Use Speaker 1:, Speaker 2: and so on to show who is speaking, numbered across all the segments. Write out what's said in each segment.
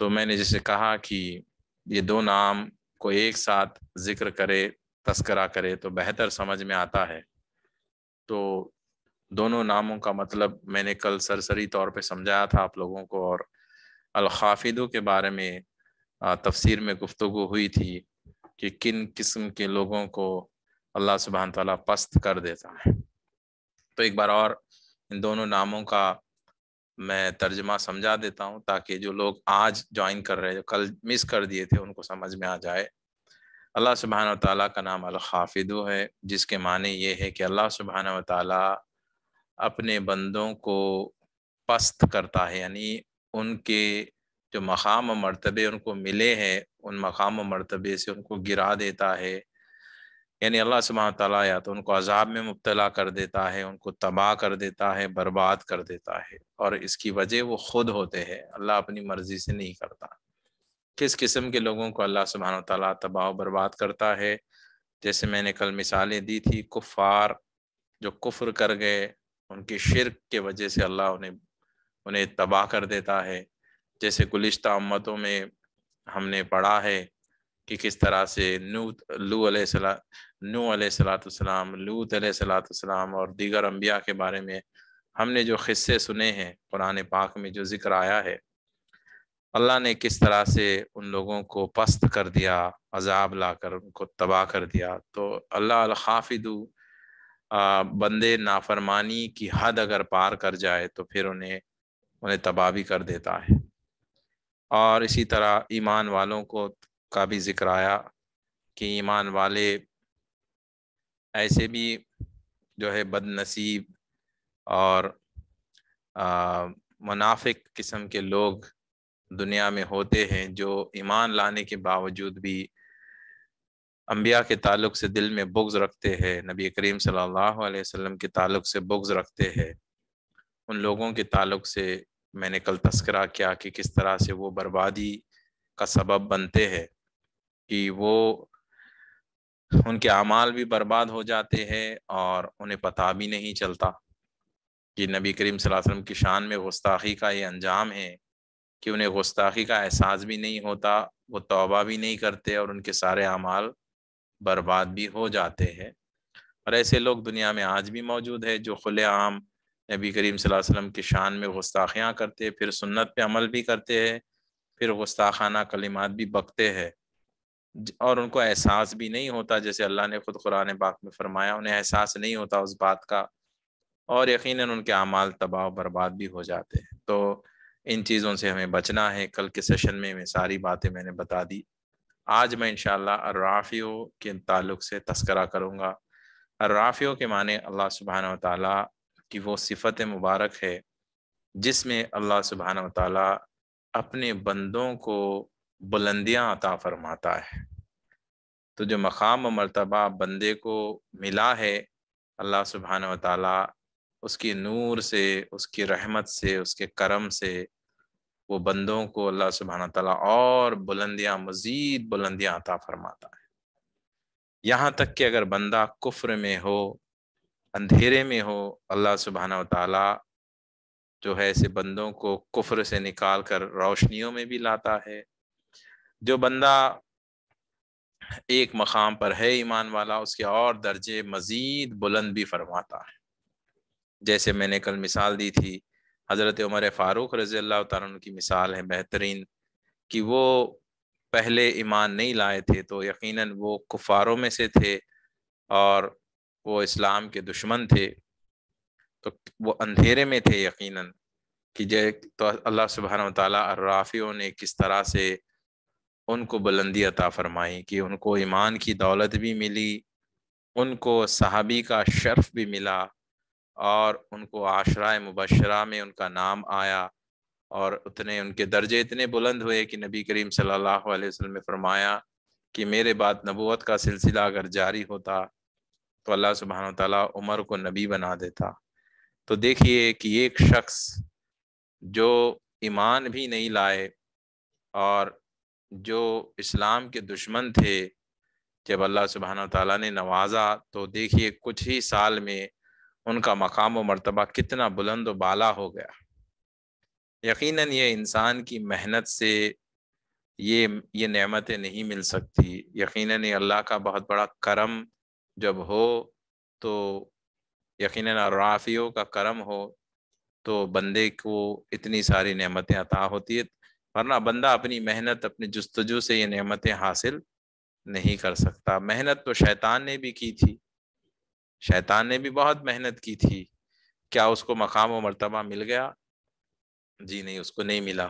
Speaker 1: तो मैंने जैसे कहा कि ये दो नाम को एक साथ जिक्र करे तस्करा करे तो बेहतर समझ में आता है तो दोनों नामों का मतलब मैंने कल सरसरी तौर पे समझाया था आप लोगों को और अलखाफिदों के बारे में तफसीर में गुफ्तु हुई थी कि किन किस्म के लोगों को अल्लाह सुबहान तला पस्त कर देता है तो एक बार और इन दोनों नामों का मैं तर्जमा समझा देता हूँ ताकि जो लोग आज ज्वाइन कर रहे हैं जो कल मिस कर दिए थे उनको समझ में आ जाए अल्लाह सुबहान तला का नाम अलहाफिद है जिसके माने ये है कि अल्लाह सुबहान ताली अपने बंदों को पस्त करता है यानी उनके जो मकाम मरतबे उनको मिले हैं उन मकाम मरतबे से उनको गिरा देता है यानी अल्लाह सुबह तला या तो उनको अजाब में मुबतला कर देता है उनको तबाह कर देता है बर्बाद कर देता है और इसकी वजह वो खुद होते हैं अल्लाह अपनी मर्जी से नहीं करता किस किस्म के लोगों को अल्लाह सुबहान तला तबाह बर्बाद करता है जैसे मैंने कल मिसालें दी थी कुफ़ार जो कुफ्र कर गए उनकी शिरक के वजह से अल्लाह उन्हें उन्हें तबाह कर देता है जैसे गुलिश्ता उम्मतों में हमने पढ़ा है कि किस तरह से नूत लू नू सलाम लूत सलाम और दीगर अम्बिया के बारे में हमने जो ख़स्से सुने हैं कुरान पाक में जो जिक्र आया है अल्लाह ने किस तरह से उन लोगों को पस्त कर दिया अजाब ला कर उनको तबाह कर दिया तो अल्लाह अलखाफिदू बंदे नाफरमानी की हद अगर पार कर जाए तो फिर उन्हें उन्हें तबाह भी कर देता है और इसी तरह ईमान वालों को का भी जिक्र आया कि ईमान वाले ऐसे भी जो है बदनसीब और मुनाफिक किस्म के लोग दुनिया में होते हैं जो ईमान लाने के बावजूद भी अम्बिया के ताल्लुक से दिल में बुग्ज रखते हैं नबी करीम सल्लल्लाहु अलैहि वसल्लम के ताल्लुक से बुग्ज रखते हैं उन लोगों के ताल्लुक से मैंने कल तस्करा किया कि किस तरह से वो बर्बादी का सबब बनते हैं कि वो उनके अमाल भी बर्बाद हो जाते हैं और उन्हें पता भी नहीं चलता कि नबी करीम वसल्लम की शान में गुस्ताखी का ये अंजाम है कि उन्हें गुस्ताखी का एहसास भी नहीं होता वो तौबा भी नहीं करते और उनके सारे अमाल बर्बाद भी हो जाते हैं और ऐसे लोग दुनिया में आज भी मौजूद है जो खुलेआम नबी करीम वसल्लम की शान में गुस्ताखियाँ करते फिर सुन्नत पे अमल भी करते हैं फिर गुस्ताखाना कलिमात भी बकते हैं और उनको एहसास भी नहीं होता जैसे अल्लाह ने खुद कुरान पाक में फरमाया उन्हें एहसास नहीं होता उस बात का और यकीन उनके अमाल तबाह बर्बाद भी हो जाते हैं तो इन चीज़ों से हमें बचना है कल के सेशन में मैं सारी बातें मैंने बता दी आज मैं इनशाला अर्राफ़ियों के ताल्लुक से तस्करा करूँगा अर्राफ़ियों के माने अल्लाह सुबहान तला की वो सिफत मुबारक है जिसमें अल्लाह सुबहान तला अपने बंदों को बुलंदियां अता फरमाता है तो जो मकाम मरतबा बंदे को मिला है अल्लाह सुबहान तला उसकी नूर से उसकी रहमत से उसके करम से वो बंदों को अल्लाह सुबहाना तला और बुलंदियां मज़ीद बुलंदियाँ अता फरमाता है यहाँ तक कि अगर बंदा कुफ्र में हो अंधेरे में हो अल्लाह सुबहाना तला जो है ऐसे बंदों को कुफ्र से निकाल कर रोशनियों में भी लाता है जो बंदा एक मकाम पर है ईमान वाला उसके और दर्जे मज़ीद बुलंद भी फरमाता है जैसे मैंने कल मिसाल दी थी हज़रत उमर फ़ारूक रज़ी अल्लाह तन की मिसाल है बेहतरीन कि वो पहले ईमान नहीं लाए थे तो यकीनन वो कुफारों में से थे और वो इस्लाम के दुश्मन थे तो वो अंधेरे में थे यकीनन कि जय तो अल्लाह सुबहान तआला ने किस तरह से उनको बुलंदी अता फरमाई कि उनको ईमान की दौलत भी मिली उनको सहाबी का शर्फ भी मिला और उनको आशरा मुबशरा में उनका नाम आया और उतने उनके दर्जे इतने बुलंद हुए कि नबी करीम सल्लल्लाहु अलैहि वसल्लम ने फरमाया कि मेरे बाद नबूत का सिलसिला अगर जारी होता तो अल्लाह सुबहान तला उमर को नबी बना देता तो देखिए कि एक शख्स जो ईमान भी नहीं लाए और जो इस्लाम के दुश्मन थे जब अल्लाह सुबहाना ताला ने नवाजा तो देखिए कुछ ही साल में उनका मकाम व मरतबा कितना बुलंद व बाला हो गया यकीनन ये इंसान की मेहनत से ये ये नेमतें नहीं मिल सकती यकीनन ये अल्लाह का बहुत बड़ा करम जब हो तो यकीनन राफियों का करम हो तो बंदे को इतनी सारी नेमतें अता होती है वरना बंदा अपनी मेहनत अपने जस्तजु से ये नेमतें हासिल नहीं कर सकता मेहनत तो शैतान ने भी की थी शैतान ने भी बहुत मेहनत की थी क्या उसको मकाम व मरतबा मिल गया जी नहीं उसको नहीं मिला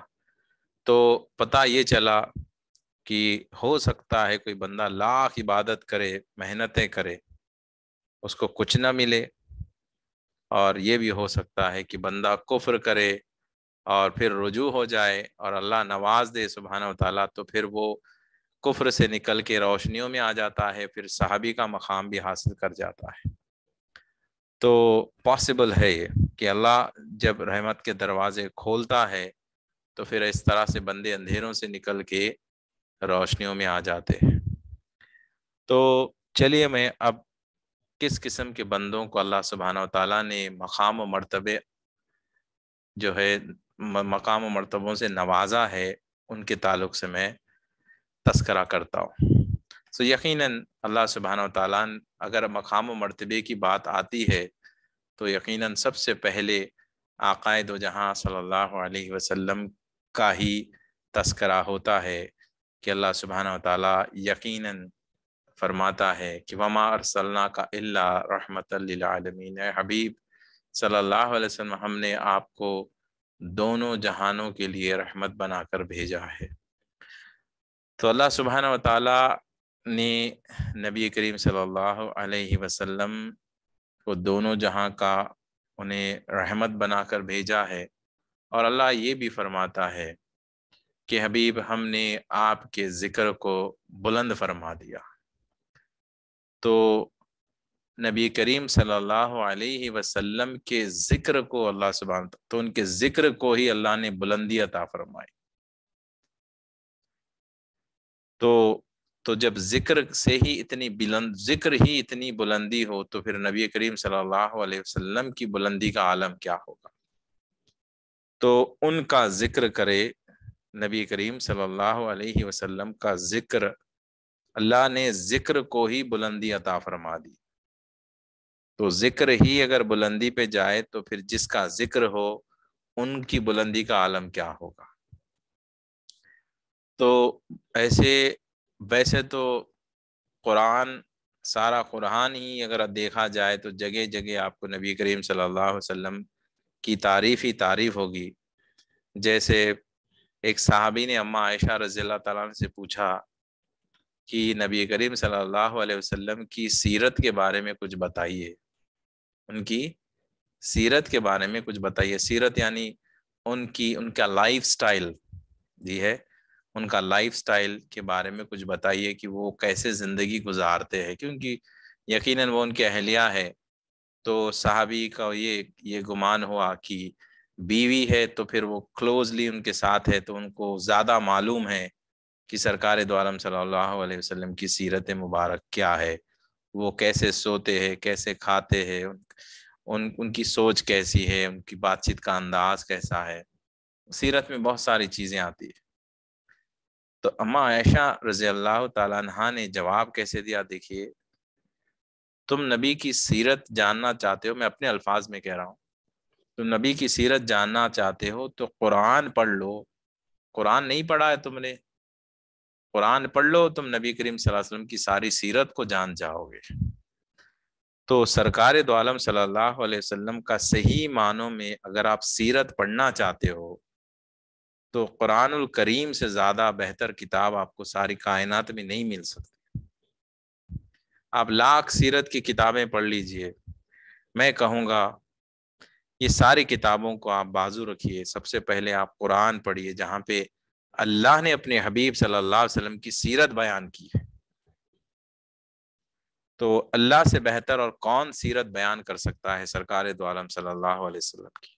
Speaker 1: तो पता ये चला कि हो सकता है कोई बंदा लाख इबादत करे मेहनतें करे उसको कुछ ना मिले और ये भी हो सकता है कि बंदा कुफ्र करे और फिर रुजू हो जाए और अल्लाह नवाज दे सुबहाना तला तो फिर वो कुफ्र से निकल के रोशनियों में आ जाता है फिर साहबी का मकाम भी हासिल कर जाता है तो पॉसिबल है ये कि अल्लाह जब रहमत के दरवाजे खोलता है तो फिर इस तरह से बंदे अंधेरों से निकल के रोशनियों में आ जाते हैं तो चलिए मैं अब किस किस्म के बंदों को अल्लाह सुबहाना तला ने मकाम व मरतबे जो है मकाम मरतबों से नवाजा है उनके ताल्लुक से मैं तस्करा करता हूँ सो यकीन अल्लाह सुबहान ताली अगर मकाम मरतबे की बात आती है तो यकीन सबसे पहले आकायद दो जहाँ सल्ला वसम का ही तस्करा होता है कि अल्लाह सुबहान ताली यकीन फरमाता है कि वमा अरसल्ला का अल्ला रहमतमीन हबीब सल्ला वसम हमने आपको दोनों जहानों के लिए रहमत बनाकर भेजा है तो अल्लाह सुबहान व ने नबी करीम सल्लल्लाहु अलैहि वसल्लम को दोनों जहां का उन्हें रहमत बनाकर भेजा है और अल्लाह ये भी फरमाता है कि हबीब हमने आपके ज़िक्र को बुलंद फरमा दिया तो नबी करीम सल्लल्लाहु अलैहि वसल्लम के ज़िक्र को अल्लाह सुबह तो उनके ज़िक्र को ही अल्लाह ने बुलंदी अता फरमाई तो तो जब जिक्र से ही इतनी बुलंद जिक्र ही इतनी बुलंदी हो तो फिर नबी करीम सल्लल्लाहु अलैहि वसल्लम की बुलंदी का आलम क्या होगा तो उनका जिक्र करे नबी करीम सल्लल्लाहु अलैहि वसल्लम का जिक्र अल्लाह ने जिक्र को ही बुलंदी अता फरमा दी तो जिक्र ही अगर बुलंदी पे जाए तो फिर जिसका जिक्र हो उनकी बुलंदी का आलम क्या होगा तो ऐसे वैसे तो कुरान सारा कुरान ही अगर देखा जाए तो जगह जगह आपको नबी करीम सल्लल्लाहु अलैहि वसल्लम की तारीफ ही तारीफ होगी जैसे एक साहबी ने अम्मा आयशा रजील्ला तला से पूछा कि नबी करीम सल्लल्लाहु अलैहि वसल्लम की सीरत के बारे में कुछ बताइए उनकी सीरत के बारे में कुछ बताइए सीरत यानी उनकी उनका लाइफ स्टाइल जी है उनका लाइफ स्टाइल के बारे में कुछ बताइए कि वो कैसे ज़िंदगी गुजारते हैं क्योंकि यकीनन वो उनकी अहलिया है तो साहबी का ये ये गुमान हुआ कि बीवी है तो फिर वो क्लोजली उनके साथ है तो उनको ज़्यादा मालूम है कि सरकार द्वारम सल्लल्लाहु अलैहि वसल्लम की सीरत मुबारक क्या है वो कैसे सोते हैं कैसे खाते हैं उन, उन उनकी सोच कैसी है उनकी बातचीत का अंदाज कैसा है सीरत में बहुत सारी चीज़ें आती है तो अम्मा ऐशा रज़ी अल्लाह तहा ने जवाब कैसे दिया देखिए तुम नबी की सीरत जानना चाहते हो मैं अपने अल्फाज में कह रहा हूँ तुम नबी की सीरत जानना चाहते हो तो कुरान पढ़ लो कुरान नहीं पढ़ा है तुमने कुरान पढ़ लो तुम नबी करीम वसल्लम की सारी सीरत को जान जाओगे तो सरकार दो आलम सल्लल्लाहु अलैहि वसल्लम का सही मानों में अगर आप सीरत पढ़ना चाहते हो तो कुरान करीम से ज़्यादा बेहतर किताब आपको सारी कायनात में नहीं मिल सकती आप लाख सीरत की किताबें पढ़ लीजिए मैं कहूँगा ये सारी किताबों को आप बाजू रखिए सबसे पहले आप कुरान पढ़िए जहाँ पे अल्लाह ने अपने हबीब सल्लल्लाहु अलैहि वसल्लम की सीरत बयान की है तो अल्लाह से बेहतर और कौन सीरत बयान कर सकता है सरकार दो सल्लल्लाहु अलैहि वसल्लम की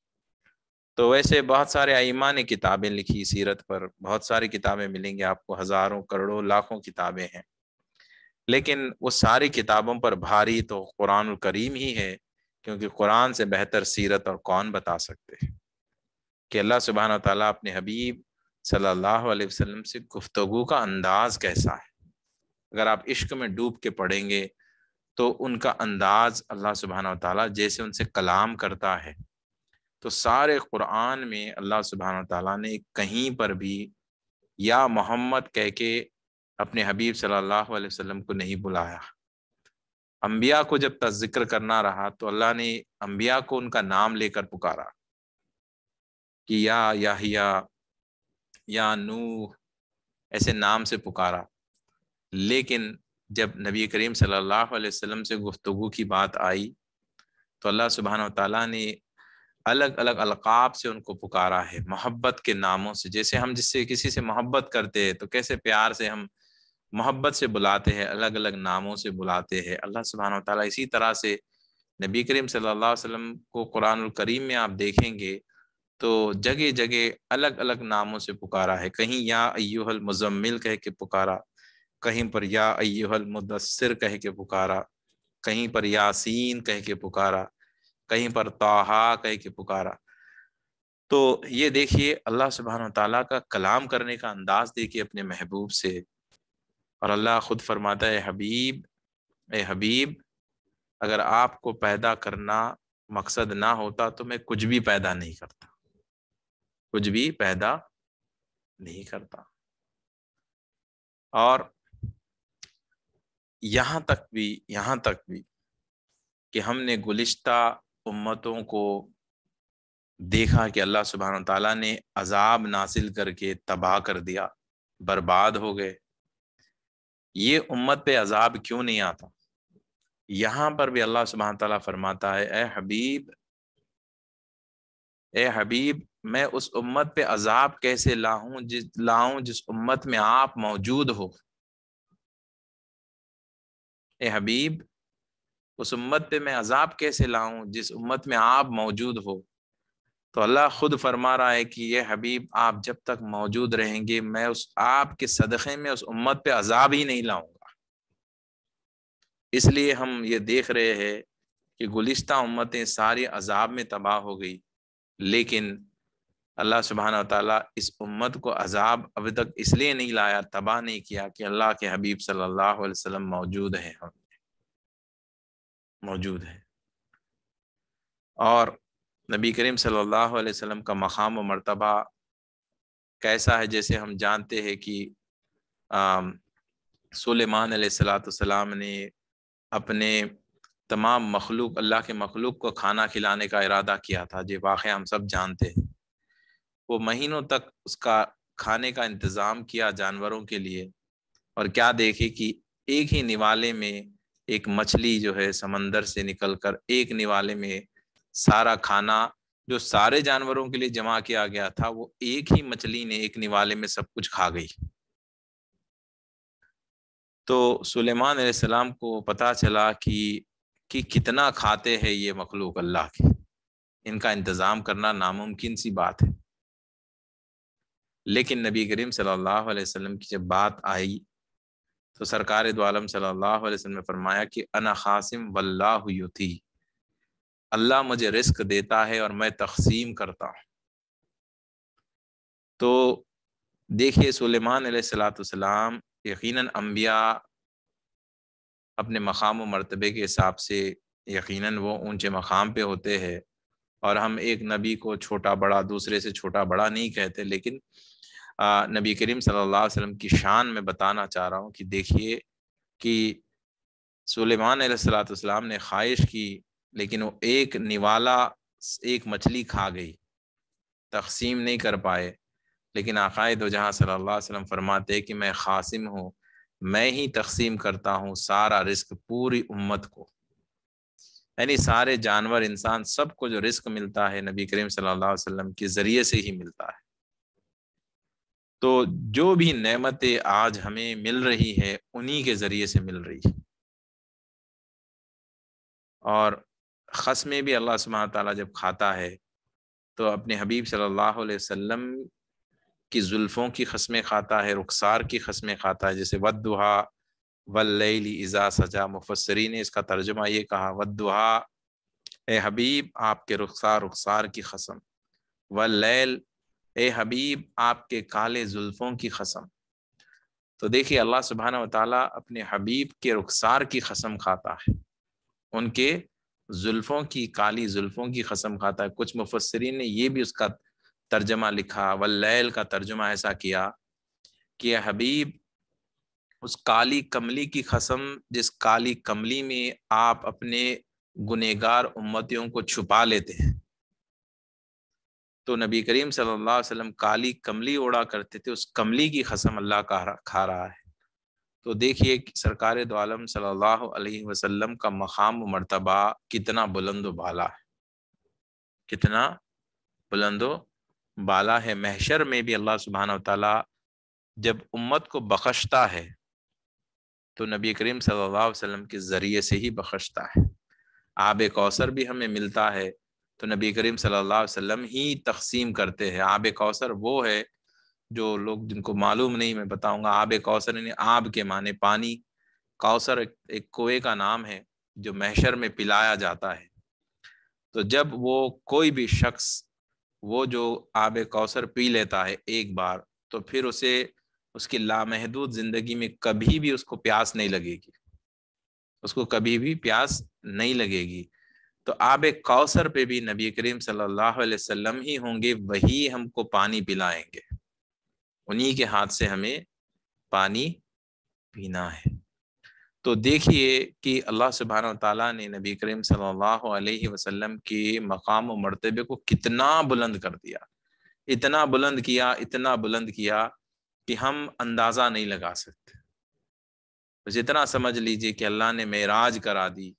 Speaker 1: तो वैसे बहुत सारे आईमा ने किताबें लिखी सीरत पर बहुत सारी किताबें मिलेंगी आपको हज़ारों करोड़ों लाखों किताबें हैं लेकिन वो सारी किताबों पर भारी तो कुरान करीम ही है क्योंकि कुरान से बेहतर सीरत और कौन बता सकते हैं कि अल्लाह सुबहान तला अपने हबीब सल्लल्लाहु अलैहि वसल्लम से गुफ्तगु का अंदाज कैसा है अगर आप इश्क में डूब के पढ़ेंगे तो उनका अंदाज अल्लाह सुबहाना ताली जैसे उनसे कलाम करता है तो सारे कुरान में अल्लाह सुबहाना तला ने कहीं पर भी या मोहम्मद कह के अपने हबीब सल्लल्लाहु अलैहि वसल्लम को नहीं बुलाया अम्बिया को जब जिक्र करना रहा तो अल्लाह ने अम्बिया को उनका नाम लेकर पुकारा कि या या या नूह ऐसे नाम से पुकारा लेकिन जब नबी करीम सल्लल्लाहु अलैहि वसल्लम से गुफ्तु की बात आई तो अल्लाह सुबहान तला ने अलग अलग अलकाब से उनको पुकारा है मोहब्बत के नामों से जैसे हम जिससे किसी से मोहब्बत करते हैं तो कैसे प्यार से हम मोहब्बत से बुलाते हैं अलग अलग नामों से बुलाते हैं अल्लाह सुबहान ताली इसी तरह से नबी करीम सल्लल्लाहु अलैहि वसल्लम को कुरान करीम में आप देखेंगे तो जगह जगह अलग अलग नामों से पुकारा है कहीं या अयुहल मुजम्मिल कह के पुकारा कहीं पर या अयुहल मुदसर कह के पुकारा कहीं पर यासीन कह के पुकारा कहीं पर ताहा कह के पुकारा तो ये देखिए अल्लाह सुबहान तला का कलाम करने का अंदाज देखिए अपने महबूब से और अल्लाह खुद फरमाता है हबीब ए हबीब अगर आपको पैदा करना मकसद ना होता तो मैं कुछ भी पैदा नहीं करता कुछ भी पैदा नहीं करता और यहाँ तक भी यहाँ तक भी कि हमने गुलिश्ता उम्मतों को देखा कि अल्लाह सुबहान तला ने अजाब नासिल करके तबाह कर दिया बर्बाद हो गए ये उम्मत पे अजाब क्यों नहीं आता यहाँ पर भी अल्लाह सुबहान तला फरमाता है ए हबीब ए हबीब मैं उस उम्मत पे अजाब कैसे लाऊं जिस लाऊं जिस उम्मत में आप मौजूद हो ए हबीब उस उम्मत पे मैं अजाब कैसे लाऊं जिस उम्मत में आप मौजूद हो तो अल्लाह खुद फरमा रहा है कि ये हबीब आप जब तक मौजूद रहेंगे मैं उस आपके सदक़े में उस उम्मत पे अजाब ही नहीं लाऊंगा इसलिए हम ये देख रहे हैं कि गुलिस्ता उम्मतें सारी अजाब में तबाह हो गई लेकिन अल्लाह सुबहाना तला इस उम्मत को अजाब अभी तक इसलिए नहीं लाया तबाह नहीं किया कि अल्लाह के हबीब सल्लल्लाहु अलैहि वसल्लम मौजूद हैं हम मौजूद हैं और नबी करीम सल्लल्लाहु अलैहि वसल्लम का मकाम व मरतबा कैसा है जैसे हम जानते हैं कि सुलेमान सलाम ने अपने तमाम मखलूक अल्लाह के मखलूक को खाना खिलाने का इरादा किया था जो वाक़ हम सब जानते हैं वो महीनों तक उसका खाने का इंतजाम किया जानवरों के लिए और क्या देखे कि एक ही निवाले में एक मछली जो है समंदर से निकलकर एक निवाले में सारा खाना जो सारे जानवरों के लिए जमा किया गया था वो एक ही मछली ने एक निवाले में सब कुछ खा गई तो सुलेमान सलाम को पता चला कि कि कितना खाते हैं ये मखलूक अल्लाह के इनका इंतज़ाम करना नामुमकिन सी बात है लेकिन नबी करीम सल्लल्लाहु अलैहि वसल्लम की जब बात आई तो सरकार दोआलम सल्लल्लाहु अलैहि वसल्लम ने फरमाया कि अना खासिम वल्लाह युति अल्लाह मुझे रिस्क देता है और मैं तकसीम करता हूँ तो देखिए सुलेमान सलाम यकीनन अम्बिया अपने मकाम व मरतबे के हिसाब से यकीनन वो ऊंचे मकाम पे होते हैं और हम एक नबी को छोटा बड़ा दूसरे से छोटा बड़ा नहीं कहते लेकिन नबी करीम सल्लल्लाहु अलैहि वसल्लम की शान में बताना चाह रहा हूँ कि देखिए कि सुलेमान सलाम ने ख्वाहिश की लेकिन वो एक निवाला एक मछली खा गई तकसीम नहीं कर पाए लेकिन आकाए व जहाँ सल्ला वसम फरमाते कि मैं खासिम हूँ मैं ही तकसीम करता हूँ सारा रिस्क पूरी उम्मत को यानी सारे जानवर इंसान सबको जो रिस्क मिलता है नबी करीम सल्लल्लाहु अलैहि वसल्लम के ज़रिए से ही मिलता है तो जो भी नेमतें आज हमें मिल रही है उन्हीं के ज़रिए से मिल रही है और खस में भी अल्लाह सुबह ताला जब खाता है तो अपने हबीब सल्लल्लाहु अलैहि वसल्लम की जुल्फ़ों की खसमें खाता है रुखसार की खसमें खाता है जैसे वदुहा वल्लैली इज़ा सजा मुफसरी ने इसका तर्जुमा ये कहा वदुहा ए हबीब आपके रुखसार रुखसार की खसम वल्लैल ए हबीब आपके काले जुल्फ़ों की कसम तो देखिए अल्लाह सुबहाना वाली अपने हबीब के रुखसार की कसम खाता है उनके जुल्फ़ों की काली जुल्फ़ों की कसम खाता है कुछ मुफसरीन ने यह भी उसका तर्जमा लिखा वल्लैल का तर्जमा ऐसा किया कि हबीब उस काली कमली की कसम जिस काली कमली में आप अपने गुनेगार उम्मतियों को छुपा लेते हैं तो नबी करीम सल्लल्लाहु अलैहि वसल्लम काली कमली ओढ़ा करते थे उस कमली की कसम अल्लाह का खा रहा है तो देखिए सरकार दो सल्लल्लाहु अलैहि वसल्लम का मकाम मरतबा कितना बुलंद बाला है कितना बुलंद बाला है महशर में भी अल्लाह सुबहाना तला जब उम्मत को बख्शता है तो नबी करीम सल्लल्लाहु अलैहि वसल्लम के ज़रिए से ही बख्शता है आब कौसर भी हमें मिलता है तो नबी करीम सल्लल्लाहु अलैहि वसल्लम ही तकसीम करते हैं आब कौसर वो है जो लोग जिनको मालूम नहीं मैं बताऊंगा आब कौसर यानी आब के माने पानी कौसर एक, एक का नाम है जो महशर में पिलाया जाता है तो जब वो कोई भी शख्स वो जो आब कौसर पी लेता है एक बार तो फिर उसे उसकी लामहदूद ज़िंदगी में कभी भी उसको प्यास नहीं लगेगी उसको कभी भी प्यास नहीं लगेगी तो आब कौसर पे भी नबी करीम सल्लल्लाहु अलैहि वसल्लम ही होंगे वही हमको पानी पिलाएंगे उन्हीं के हाथ से हमें पानी पीना है तो देखिए कि अल्लाह सुबहान तला ने नबी करीम सल्लल्लाहु अलैहि वसल्लम के मकाम व मरतबे को कितना बुलंद कर दिया इतना बुलंद किया इतना बुलंद किया कि हम अंदाज़ा नहीं लगा सकते तो जितना समझ लीजिए कि अल्लाह ने मेराज करा दी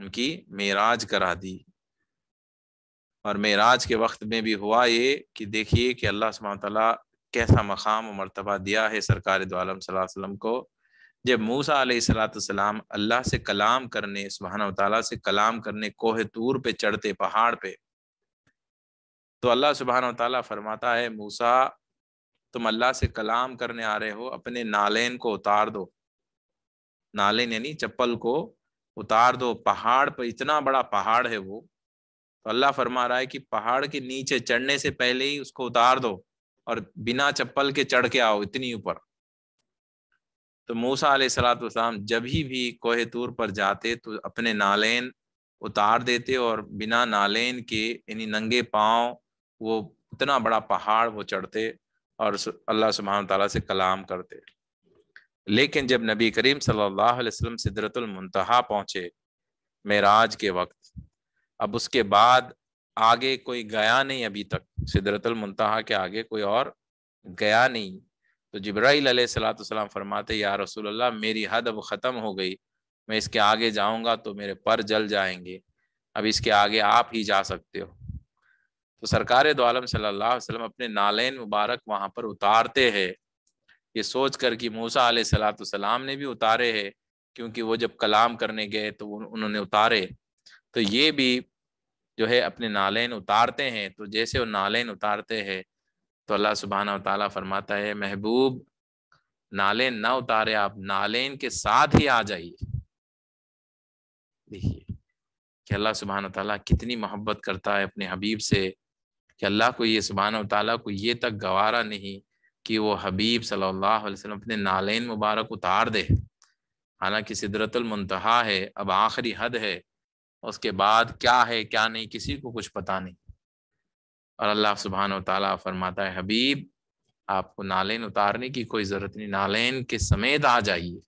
Speaker 1: उनकी मेराज करा दी और मेराज के वक्त में भी हुआ ये कि देखिए कि अल्लाह सुबह कैसा मकाम और मरतबा दिया है सरकार दोम वसल्लम को जब मूसा सलाम अल्लाह से कलाम करने सुबहाना से कलाम करने कोहे तूर पे चढ़ते पहाड़ पे तो अल्लाह सुबहाना तला फरमाता है मूसा तुम अल्लाह से कलाम करने आ रहे हो अपने नालेन को उतार दो नालेन यानी चप्पल को उतार दो पहाड़ पर इतना बड़ा पहाड़ है वो तो अल्लाह फरमा रहा है कि पहाड़ के नीचे चढ़ने से पहले ही उसको उतार दो और बिना चप्पल के चढ़ के आओ इतनी ऊपर तो मूसा सलाम जब ही भी तूर पर जाते तो अपने नालेन उतार देते और बिना नालेन के यानी नंगे पाँव वो इतना बड़ा पहाड़ वो चढ़ते और अल्लाह सुबहान तला से कलाम करते लेकिन जब नबी करीम सल्लल्लाहु अलैहि वसल्लम सिदरतुल मुंतहा मेराज के वक्त अब उसके बाद आगे कोई गया नहीं अभी तक सिदरतुल मुंतहा के आगे कोई और गया नहीं तो जब्राईल सलाम फरमाते या रसूल अल्लाह मेरी हद अब ख़त्म हो गई मैं इसके आगे जाऊंगा तो मेरे पर जल जाएंगे अब इसके आगे आप ही जा सकते हो तो सरकार दो आलम सल्लल्लाहु अलैहि वसल्लम अपने नालेन मुबारक वहाँ पर उतारते हैं ये सोच कर कि मूसा सलाम ने भी उतारे है क्योंकि वो जब कलाम करने गए तो उन्होंने उतारे तो ये भी जो है अपने नालेन उतारते हैं तो जैसे वो नालेन उतारते हैं तो अल्लाह सुबहाना तला फरमाता है महबूब नालेन ना उतारे आप नालेन के साथ ही आ जाइए देखिए कि अल्लाह सुबहाना तला कितनी मोहब्बत करता है अपने हबीब से कि अल्लाह को ये सुबहाना तला को ये तक गवारा नहीं कि वो हबीब सल्लल्लाहु अलैहि वसल्लम अपने नालेन मुबारक उतार दे हालांकि सिदरतुल मुंतहा है अब आखिरी हद है उसके बाद क्या है क्या नहीं किसी को कुछ पता नहीं और अल्लाह सुबहान ताला फरमाता है हबीब आपको नालेन उतारने की कोई ज़रूरत नहीं नालेन के समेत आ जाइए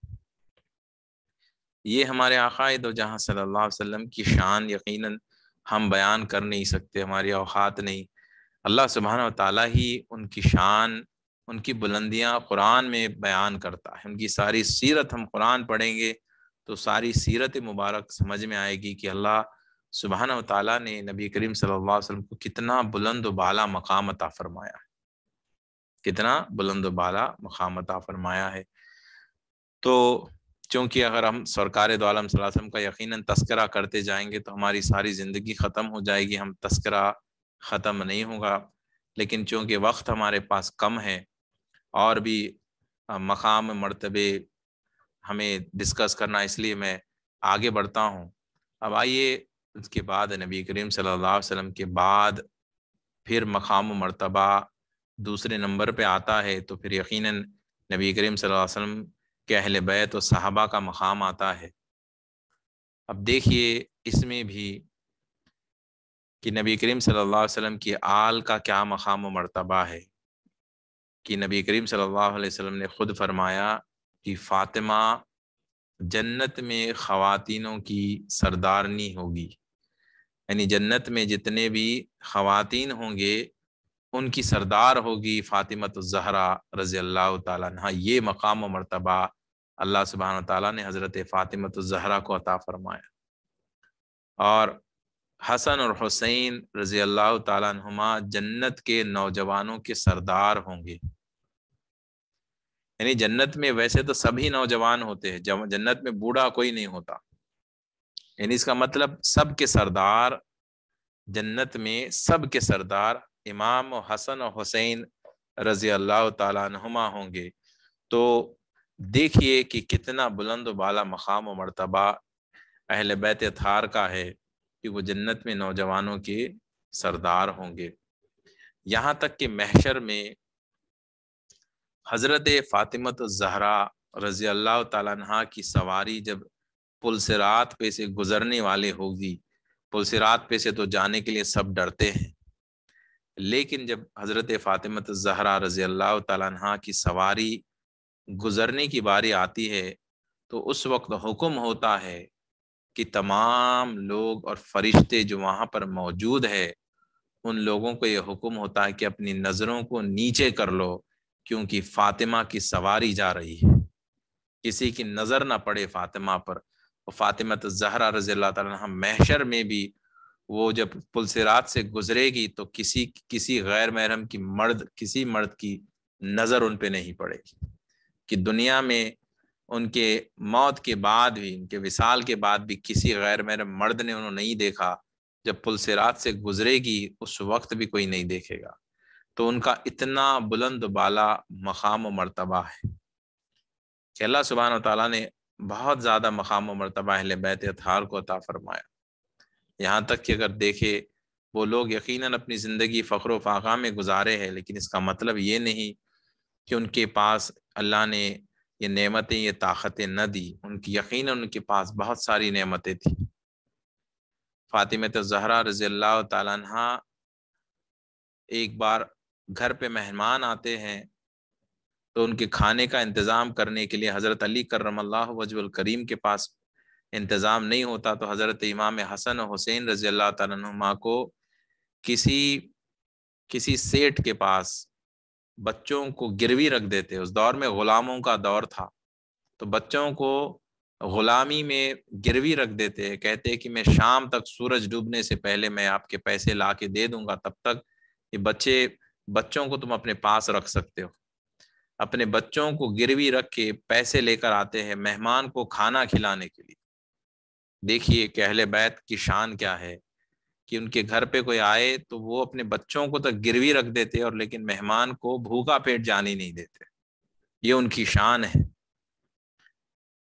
Speaker 1: ये हमारे आकाए दो जहाँ सल्ला वसम की शान यकीन हम बयान कर नहीं सकते हमारी औकात नहीं अल्लाह सुबहान ताली ही उनकी शान उनकी बुलंदियाँ कुरान में बयान करता है उनकी सारी सीरत हम कुरान पढ़ेंगे तो सारी सीरत मुबारक समझ में आएगी कि अल्लाह सुबहान तला ने नबी करीम सल्लल्लाहु अलैहि वसल्लम को कितना बुलंद बाला मकाम अता फरमाया कितना बुलंद बाला मकाम अता फरमाया है तो चूँकि अगर हम सरकार दोम वसम का यकीन तस्करा करते जाएंगे तो हमारी सारी ज़िंदगी ख़त्म हो जाएगी हम तस्करा ख़त्म नहीं होगा लेकिन चूँकि वक्त हमारे पास कम है और भी मकाम मरतबे हमें डिस्कस करना इसलिए मैं आगे बढ़ता हूँ अब आइए उसके बाद नबी करीम सल्लल्लाहु अलैहि वसल्लम के बाद फिर मकाम मरतबा दूसरे नंबर पे आता है तो फिर यकीनन नबी करीम सल्लल्लाहु अलैहि वसल्लम के अहल बैत और सहाबा का मकाम आता है अब देखिए इसमें भी कि नबी करीम सल्लल्लाहु अलैहि वसल्लम की आल का क्या मकाम मरतबा है कि नबी करीम सल्लल्लाहु अलैहि वसल्लम ने ख़ुद फरमाया कि फ़ातिमा जन्नत में ख़वातिनों की सरदारनी होगी यानी जन्नत में जितने भी ख़वातिन होंगे उनकी सरदार होगी तो ज़हरा रज़ी अल्लाह तह ये मकाम व मरतबा अल्लाह सुबहान ताली ने हज़रत तो ज़हरा को अता फरमाया और हसन और हुसैन रज़ी अल्लाह तुमा जन्नत के नौजवानों के सरदार होंगे यानी जन्नत में वैसे तो सभी नौजवान होते हैं जन्नत में बूढ़ा कोई नहीं होता यानी इसका मतलब सबके सरदार जन्नत में सबके सरदार इमाम हसन और हुसैन रजी अल्लाह तुमा होंगे तो देखिए कि कितना बुलंद बाला मकाम और मरतबा अहल बैत थार का है कि वो जन्नत में नौजवानों के सरदार होंगे यहाँ तक कि महशर में हज़रत फ़ातिमत जहरा रज़ी अल्लाह तह की सवारी जब पुल पे से गुजरने वाले होगी पुल सिरात पे से तो जाने के लिए सब डरते हैं लेकिन जब हज़रत फ़ातिमत जहरा रज़ी अल्लाह तह की सवारी गुजरने की बारी आती है तो उस वक्त हुक्म होता है कि तमाम लोग और फरिश्ते जो वहाँ पर मौजूद है उन लोगों को यह हुक्म होता है कि अपनी नज़रों को नीचे कर लो क्योंकि फातिमा की सवारी जा रही है किसी की नज़र ना पड़े फातिमा पर और फातिमा तो जहरा रजील अल्लाह महशर में भी वो जब पुलसरात से गुजरेगी तो किसी किसी गैर महरम की मर्द किसी मर्द की नज़र उन पर नहीं पड़ेगी कि दुनिया में उनके मौत के बाद भी उनके विशाल के बाद भी किसी गैर महरम मर्द ने उन्हें नहीं देखा जब पुलसरात से गुजरेगी उस वक्त भी कोई नहीं देखेगा तो उनका इतना बुलंद बाला मकाम मरतबा है कि अल्लाह सुबहान तला ने बहुत ज़्यादा मकाम मरतबा अहल बैत अतहार को अता फरमाया यहाँ तक कि अगर देखे वो लोग यकीनन अपनी ज़िंदगी फ़ख्र फ़ाका में गुजारे हैं लेकिन इसका मतलब ये नहीं कि उनके पास अल्लाह ने ये नेमतें ये ताकतें न दी उनकी यकीन उनके पास बहुत सारी नेमतें थी फ़ातिमत जहरा रज़ी अल्लाह तह एक बार घर पे मेहमान आते हैं तो उनके खाने का इंतज़ाम करने के लिए हज़रत अली करमल्ला वजुल करीम के पास इंतज़ाम नहीं होता तो हज़रत इमाम हसन हुसैन रज़ी अल्लाह तुमा को किसी किसी सेठ के पास बच्चों को गिरवी रख देते उस दौर में ग़ुलामों का दौर था तो बच्चों को ग़ुलामी में गिरवी रख देते कहते कि मैं शाम तक सूरज डूबने से पहले मैं आपके पैसे ला के दे दूंगा तब तक ये बच्चे बच्चों को तुम अपने पास रख सकते हो अपने बच्चों को गिरवी रख के पैसे लेकर आते हैं मेहमान को खाना खिलाने के लिए देखिए कहले बैत की शान क्या है कि उनके घर पे कोई आए तो वो अपने बच्चों को तक तो गिरवी रख देते और लेकिन मेहमान को भूखा पेट जाने नहीं देते ये उनकी शान है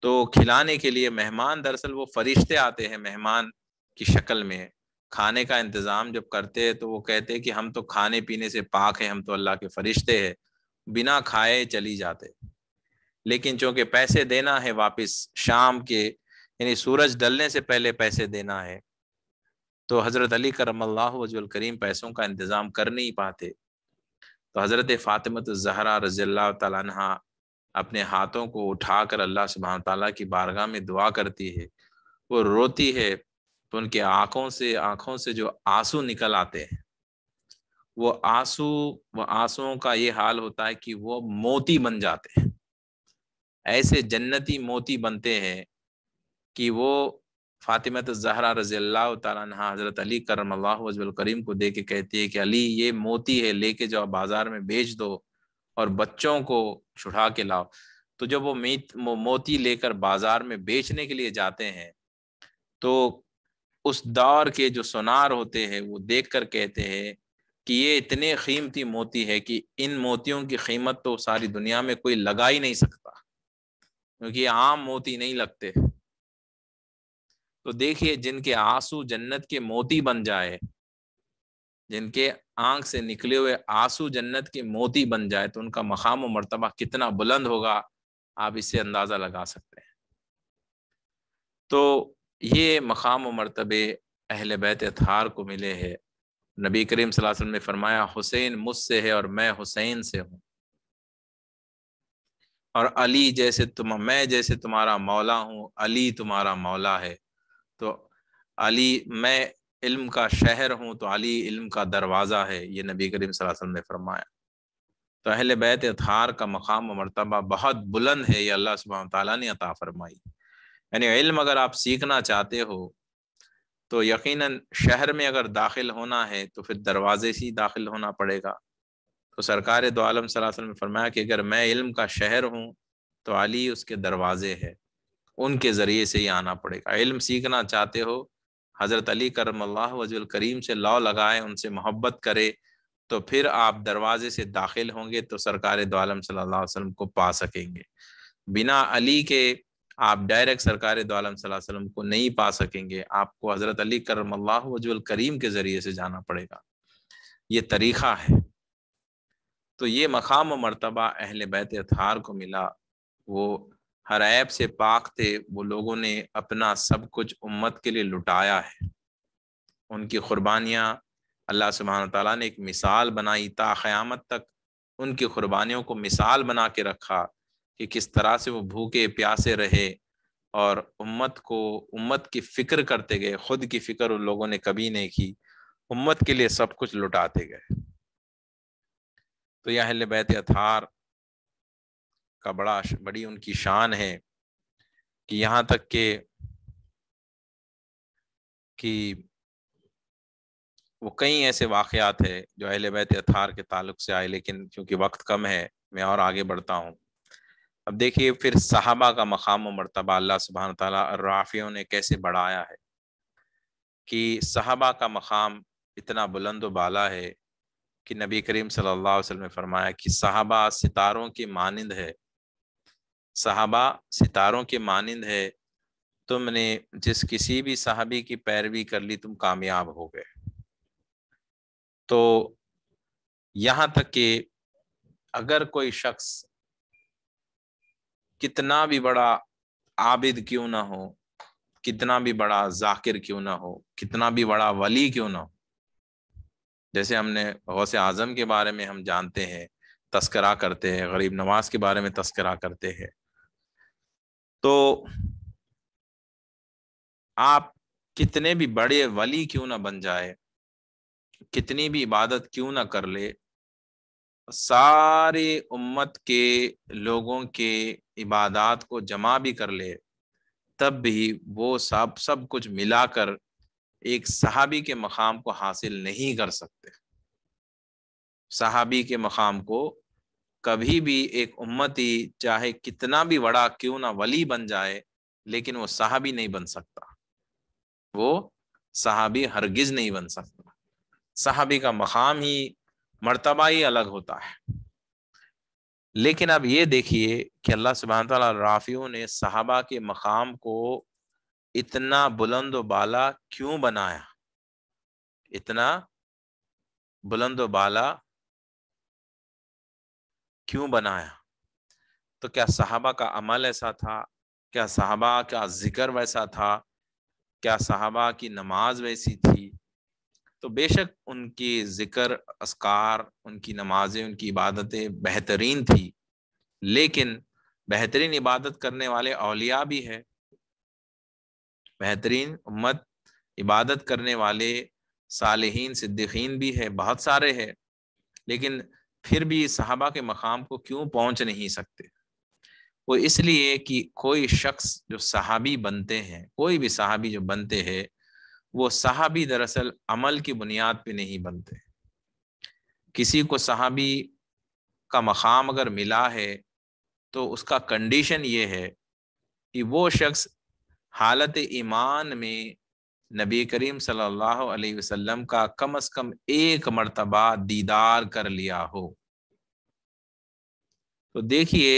Speaker 1: तो खिलाने के लिए मेहमान दरअसल वो फरिश्ते आते हैं मेहमान की शक्ल में खाने का इंतज़ाम जब करते हैं तो वो कहते हैं कि हम तो खाने पीने से पाक हैं हम तो अल्लाह के फरिश्ते हैं बिना खाए चली जाते लेकिन चूंकि पैसे देना है वापस शाम के यानी सूरज डलने से पहले पैसे देना है तो हज़रत अली करम वजुल करीम पैसों का इंतज़ाम कर नहीं पाते तो हज़रत फ़ातिमत जहरा रजील तहा अपने हाथों को उठाकर अल्लाह सुबह ताली की बारगाह में दुआ करती है वो रोती है तो उनके आंखों से आंखों से जो आंसू निकल आते हैं वो आंसू वो आंसुओं का ये हाल होता है कि वो मोती बन जाते हैं ऐसे जन्नती मोती बनते हैं कि वो फातिमत तो जहरा रजी अल्लाह तहा हज़रत अली करम अल्लाह करीम को दे के कहती है कि अली ये मोती है लेके जाओ बाज़ार में बेच दो और बच्चों को छुड़ा के लाओ तो जब वो मीत मोती लेकर बाज़ार में बेचने के लिए जाते हैं तो उस दौर के जो सोनार होते हैं वो देख कर कहते हैं कि ये इतने कीमती मोती है कि इन मोतियों की कीमत तो सारी दुनिया में कोई लगा ही नहीं सकता क्योंकि आम मोती नहीं लगते तो देखिए जिनके आंसू जन्नत के मोती बन जाए जिनके आंख से निकले हुए आंसू जन्नत के मोती बन जाए तो उनका मकाम और मरतबा कितना बुलंद होगा आप इससे अंदाज़ा लगा सकते हैं तो ये मकाम व मरतबे अहल बैत अथार को मिले है नबी करीम वसल्लम ने फरमाया हुसैन मुझसे है और मैं हुसैन से हूँ और अली जैसे तुम मैं जैसे तुम्हारा मौला हूँ अली तुम्हारा मौला है तो अली मैं इल्म का शहर हूँ तो अली इल्म का दरवाज़ा है ये नबी करीम वसल्लम ने फरमाया तो अहल बैत अथार का मकाम व मरतबा बहुत बुलंद है ये अल्लाह सुबह तला ने अता फरमाई यानी इल्म अगर आप सीखना चाहते हो तो यकीनन शहर में अगर दाखिल होना है तो फिर दरवाजे से ही दाखिल होना पड़ेगा तो सरकार दो आलम सलासल में फरमाया कि अगर मैं इल्म का शहर हूँ तो अली उसके दरवाजे है उनके ज़रिए से ही आना पड़ेगा इल्म सीखना चाहते हो हज़रत अली करम अल्लाह वजुल करीम से लॉ लगाए उनसे मोहब्बत करे तो फिर आप दरवाजे से दाखिल होंगे तो सरकार दो आलम सल्लल्लाहु को पा सकेंगे बिना अली के आप डायरेक्ट सरकार दो वसल्लम को नहीं पा सकेंगे आपको हज़रत अली करम अल्लाह वजुल करीम के ज़रिए से जाना पड़ेगा ये तरीक़ा है तो ये मकाम मरतबा अहल बैत अतार को मिला वो हर ऐप से पाक थे वो लोगों ने अपना सब कुछ उम्मत के लिए लुटाया है उनकी कुर्बानियाँ अल्लाह सुबहान तला ने एक मिसाल बनाई ता क़यामत तक उनकी कुर्बानियों को मिसाल बना के रखा कि किस तरह से वो भूखे प्यासे रहे और उम्मत को उम्मत की फिक्र करते गए खुद की फिक्र उन लोगों ने कभी नहीं की उम्मत के लिए सब कुछ लुटाते गए तो यह अहल बैत अथार का बड़ा बड़ी उनकी शान है कि यहाँ तक के कि वो कई ऐसे वाकयात है जो अहल बैत अथार के ताल्लुक से आए लेकिन क्योंकि वक्त कम है मैं और आगे बढ़ता हूँ अब देखिए फिर सहाबा का मकाम मरतबा अल्लाह सुबहान तलाफियों ने कैसे बढ़ाया है कि सहाबा का मकाम इतना बुलंद बाला है कि नबी करीम सल्लल्लाहु अलैहि वसल्लम ने फरमाया कि सहाबा सितारों की मानंद है सहाबा सितारों की मानंद है तुमने जिस किसी भी साहबी की पैरवी कर ली तुम कामयाब हो गए तो यहाँ तक कि अगर कोई शख्स कितना भी बड़ा आबिद क्यों ना हो कितना भी बड़ा जाकिर क्यों ना हो कितना भी बड़ा वली क्यों ना हो जैसे हमने गौस आजम के बारे में हम जानते हैं तस्करा करते हैं गरीब नवाज के बारे में तस्करा करते हैं तो आप कितने भी बड़े वली क्यों ना बन जाए कितनी भी इबादत क्यों ना कर ले सारे उम्मत के लोगों के इबादात को जमा भी कर ले तब भी वो सब सब कुछ मिलाकर एक सहाबी के मकाम को हासिल नहीं कर सकते सहाबी के मकाम को कभी भी एक उम्मती चाहे कितना भी बड़ा क्यों ना वली बन जाए लेकिन वो सहाबी नहीं बन सकता वो सहाबी हरगिज नहीं बन सकता सहाबी का मकाम ही मर्तबा ही अलग होता है लेकिन अब ये देखिए कि अल्लाह सुबहान तला राफियों ने साहबा के मकाम को इतना बुलंद बाला क्यों बनाया इतना बुलंद बाला क्यों बनाया तो क्या सहाबा का अमल ऐसा था क्या सहाबा का जिक्र वैसा था क्या सहाबा की नमाज वैसी थी तो बेशक उनके ज़िक्र असकार उनकी नमाजें उनकी इबादतें बेहतरीन थी लेकिन बेहतरीन इबादत करने वाले अलिया भी है बेहतरीन उम्मत इबादत करने वाले सालहीन सिद्दीकीन भी है बहुत सारे हैं लेकिन फिर भी सहाबा के मकाम को क्यों पहुंच नहीं सकते वो इसलिए कि कोई शख्स जो सहाबी बनते हैं कोई भी सहाबी जो बनते हैं वो सहाबी दरअसल अमल की बुनियाद पे नहीं बनते किसी को सहाबी का मकाम अगर मिला है तो उसका कंडीशन ये है कि वो शख्स हालत ईमान में नबी करीम सल्लल्लाहु अलैहि वसल्लम का कम अज कम एक मर्तबा दीदार कर लिया हो तो देखिए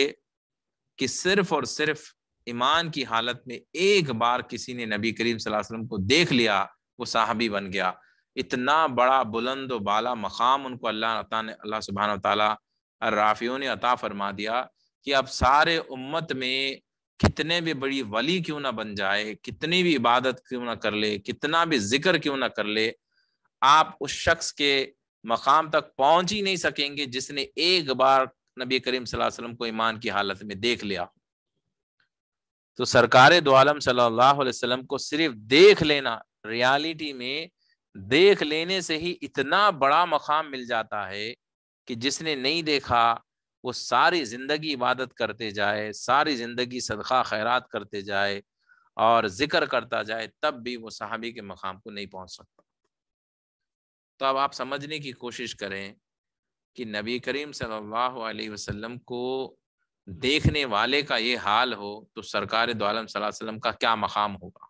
Speaker 1: कि सिर्फ और सिर्फ ईमान की हालत में एक बार किसी ने नबी करीम वसल्लम को देख लिया वो साहबी बन गया इतना बड़ा बुलंद बाला मकाम उनको अल्लाह ने अल्लाह सुबहान तराफ़ियों ने अता फरमा दिया कि अब सारे उम्मत में कितने भी बड़ी वली क्यों ना बन जाए कितनी भी इबादत क्यों ना कर ले कितना भी जिक्र क्यों ना कर ले आप उस शख्स के मकाम तक पहुंच ही नहीं सकेंगे जिसने एक बार नबी करीम वसल्लम को ईमान की हालत में देख लिया तो सरकार दो सल्लल्लाहु अलैहि वसल्लम को सिर्फ देख लेना रियलिटी में देख लेने से ही इतना बड़ा मकाम मिल जाता है कि जिसने नहीं देखा वो सारी ज़िंदगी इबादत करते जाए सारी ज़िंदगी सदका खैरात करते जाए और ज़िक्र करता जाए तब भी वो सहाबी के मकाम को नहीं पहुंच सकता तो अब आप समझने की कोशिश करें कि नबी करीम सल्लल्लाहु अलैहि वसल्लम को देखने वाले का ये हाल हो तो सरकार दोआलम सलाम का क्या मकाम होगा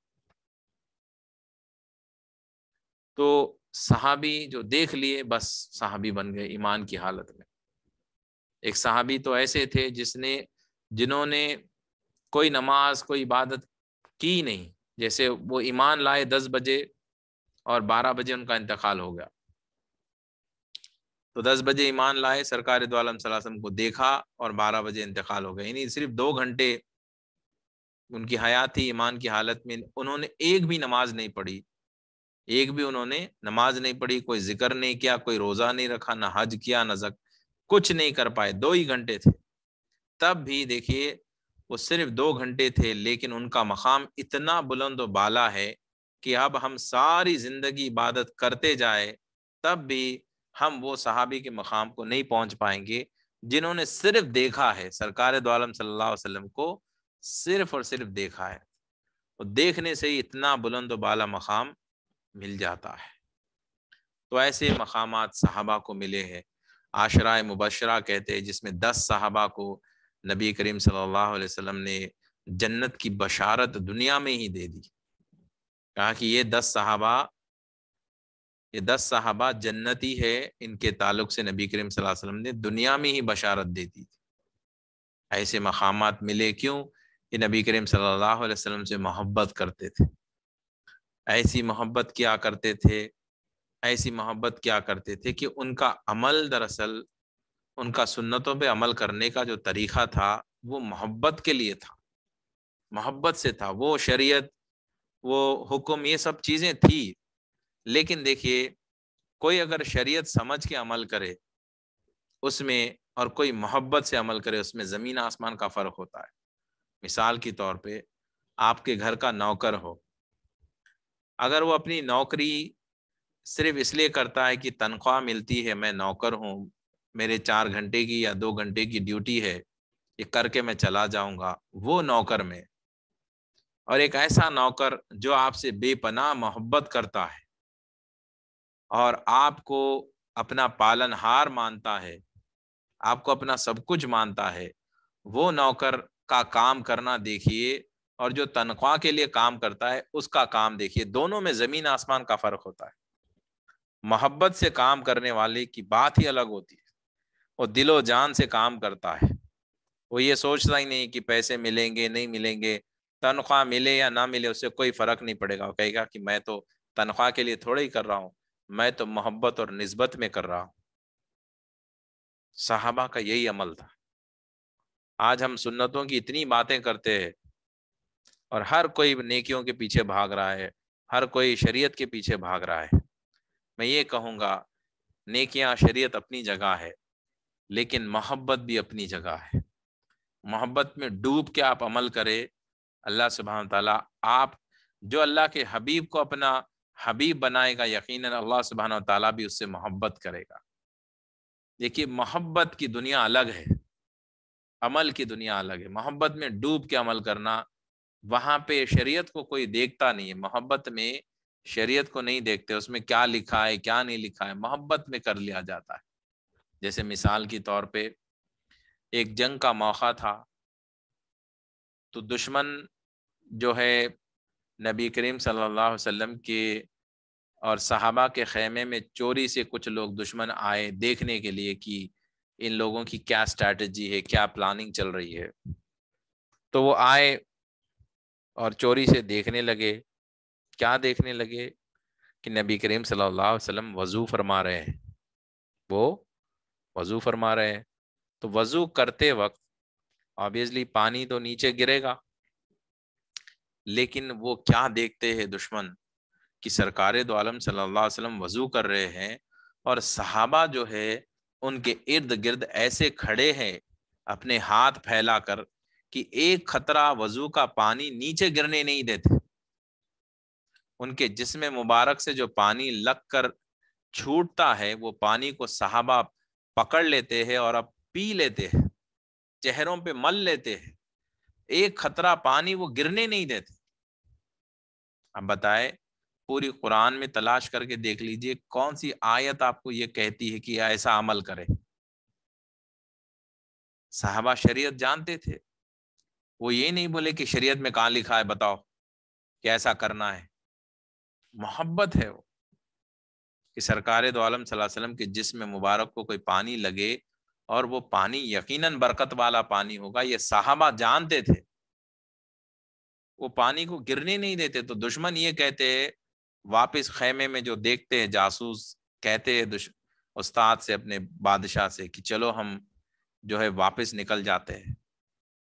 Speaker 1: तो सहाबी जो देख लिए बस सहाबी बन गए ईमान की हालत में एक साहबी तो ऐसे थे जिसने जिन्होंने कोई नमाज कोई इबादत की नहीं जैसे वो ईमान लाए दस बजे और बारह बजे उनका इंतकाल हो गया तो 10 बजे ईमान लाए सरकार सलासम को देखा और 12 बजे इंतकाल हो गए यानी सिर्फ दो घंटे उनकी हयात थी ईमान की हालत में उन्होंने एक भी नमाज नहीं पढ़ी एक भी उन्होंने नमाज नहीं पढ़ी कोई जिक्र नहीं किया कोई रोज़ा नहीं रखा ना हज किया ना जक कुछ नहीं कर पाए दो ही घंटे थे तब भी देखिए वो सिर्फ दो घंटे थे लेकिन उनका मकाम इतना बुलंद बाला है कि अब हम सारी ज़िंदगी इबादत करते जाए तब भी हम वो सहाबी के मकाम को नहीं पहुंच पाएंगे जिन्होंने सिर्फ देखा है सरकार दोआलम को सिर्फ और सिर्फ देखा है और देखने से ही इतना बुलंद बाला मकाम मिल जाता है तो ऐसे मकाम साहबा को मिले हैं आशरा मुबशरा कहते हैं जिसमें दस सहाबा को नबी करीम सल्लल्लाहु अलैहि वसल्लम ने जन्नत की बशारत दुनिया में ही दे दी कहा कि ये दस सहाबा ये दस साहबा जन्नती है इनके ताल्लुक से नबी करीम वसल्लम ने दुनिया में ही बशारत दे दी थी ऐसे मकाम मिले क्यों ये नबी करीम सल्लल्लाहु अलैहि वसल्लम से मोहब्बत करते थे ऐसी मोहब्बत क्या करते थे ऐसी मोहब्बत क्या करते थे कि उनका अमल दरअसल उनका सुन्नतों पे अमल करने का जो तरीक़ा था वो मोहब्बत के लिए था मोहब्बत से था वो शरीयत वो हुक्म ये सब चीज़ें थी लेकिन देखिए कोई अगर शरीयत समझ के अमल करे उसमें और कोई मोहब्बत से अमल करे उसमें ज़मीन आसमान का फ़र्क होता है मिसाल के तौर पे आपके घर का नौकर हो अगर वो अपनी नौकरी सिर्फ इसलिए करता है कि तनख्वाह मिलती है मैं नौकर हूँ मेरे चार घंटे की या दो घंटे की ड्यूटी है ये करके मैं चला जाऊंगा वो नौकर में और एक ऐसा नौकर जो आपसे बेपनाह मोहब्बत करता है और आपको अपना पालनहार मानता है आपको अपना सब कुछ मानता है वो नौकर का काम करना देखिए और जो तनख्वाह के लिए काम करता है उसका काम देखिए दोनों में जमीन आसमान का फर्क होता है मोहब्बत से काम करने वाले की बात ही अलग होती है वो दिलो जान से काम करता है वो ये सोचता ही नहीं कि पैसे मिलेंगे नहीं मिलेंगे तनख्वाह मिले या ना मिले उससे कोई फर्क नहीं पड़ेगा वो कहेगा कि मैं तो तनख्वाह के लिए थोड़ा ही कर रहा हूँ मैं तो मोहब्बत और नस्बत में कर रहा हूं साहबा का यही अमल था आज हम सुन्नतों की इतनी बातें करते हैं और हर कोई नेकियों के पीछे भाग रहा है हर कोई शरीयत के पीछे भाग रहा है मैं ये कहूँगा नेकियां शरीयत अपनी जगह है लेकिन मोहब्बत भी अपनी जगह है मोहब्बत में डूब के आप अमल करें अल्लाह सुबह ताला आप जो अल्लाह के हबीब को अपना हबीब बनाएगा यकीन अल्लाह सुबहान ताला भी उससे मोहब्बत करेगा देखिए मोहब्बत की दुनिया अलग है अमल की दुनिया अलग है मोहब्बत में डूब के अमल करना वहाँ पे शरीयत को कोई देखता नहीं है मोहब्बत में शरीयत को नहीं देखते उसमें क्या लिखा है क्या नहीं लिखा है मोहब्बत में कर लिया जाता है जैसे मिसाल के तौर पे एक जंग का मौका था तो दुश्मन जो है नबी करीम सल्लल्लाहु अलैहि वसल्लम के और सहाबा के खेमे में चोरी से कुछ लोग दुश्मन आए देखने के लिए कि इन लोगों की क्या स्ट्रेटजी है क्या प्लानिंग चल रही है तो वो आए और चोरी से देखने लगे क्या देखने लगे कि नबी करीम सल्लल्लाहु अलैहि वसल्लम वज़ू फरमा रहे हैं वो वज़ू फरमा रहे हैं तो वज़ू करते वक्त ऑब्वियसली पानी तो नीचे गिरेगा लेकिन वो क्या देखते हैं दुश्मन कि सरकार दो तो आलम सल्लाम वजू कर रहे हैं और सहाबा जो है उनके इर्द गिर्द ऐसे खड़े हैं अपने हाथ फैलाकर कि एक खतरा वजू का पानी नीचे गिरने नहीं देते उनके जिसम मुबारक से जो पानी लग कर छूटता है वो पानी को सहाबा पकड़ लेते हैं और अब पी लेते हैं चेहरों पे मल लेते हैं एक खतरा पानी वो गिरने नहीं देते अब बताए पूरी कुरान में तलाश करके देख लीजिए कौन सी आयत आपको ये कहती है कि ऐसा अमल करे साहबा शरीयत जानते थे वो ये नहीं बोले कि शरीयत में कहाँ लिखा है बताओ कैसा ऐसा करना है मोहब्बत है वो कि सरकार दो आलम वसल्लम के जिसम मुबारक को कोई पानी लगे और वो पानी यकीनन बरकत वाला पानी होगा ये साहबा जानते थे वो पानी को गिरने नहीं देते तो दुश्मन ये कहते वापस खेमे में जो देखते हैं जासूस कहते हैं उस्ताद से अपने बादशाह से कि चलो हम जो है वापस निकल जाते हैं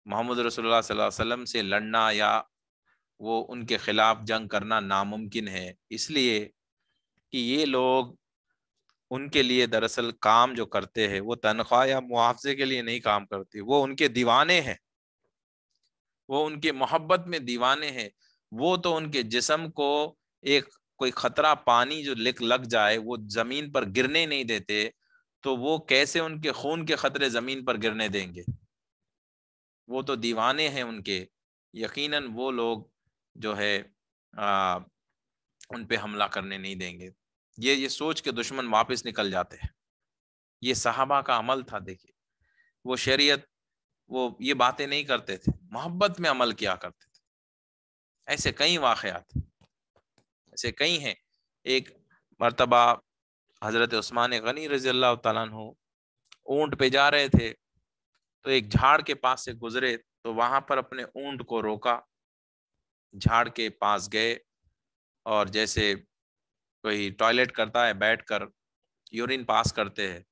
Speaker 1: मोहम्मद रसोल्ला वसल्लम से लड़ना या वो उनके खिलाफ जंग करना नामुमकिन है इसलिए कि ये लोग उनके लिए दरअसल काम जो करते हैं वो तनख्वाह या मुआवजे के लिए नहीं काम करते वो उनके दीवाने हैं वो उनके मोहब्बत में दीवाने हैं वो तो उनके जिसम को एक कोई खतरा पानी जो लिख लग जाए वो जमीन पर गिरने नहीं देते तो वो कैसे उनके खून के खतरे जमीन पर गिरने देंगे वो तो दीवाने हैं उनके यकीनन वो लोग जो है आ, उन पे हमला करने नहीं देंगे ये ये सोच के दुश्मन वापस निकल जाते हैं ये सहाबा का अमल था देखिए वो शरीयत वो ये बातें नहीं करते थे मोहब्बत में अमल किया करते थे ऐसे कई वाकयात ऐसे कई हैं एक मरतबा हज़रत उस्मान गनी रजी अल्लाह तु ऊंट पे जा रहे थे तो एक झाड़ के पास से गुजरे तो वहां पर अपने ऊंट को रोका झाड़ के पास गए और जैसे कोई टॉयलेट करता है बैठ कर यूरिन पास करते हैं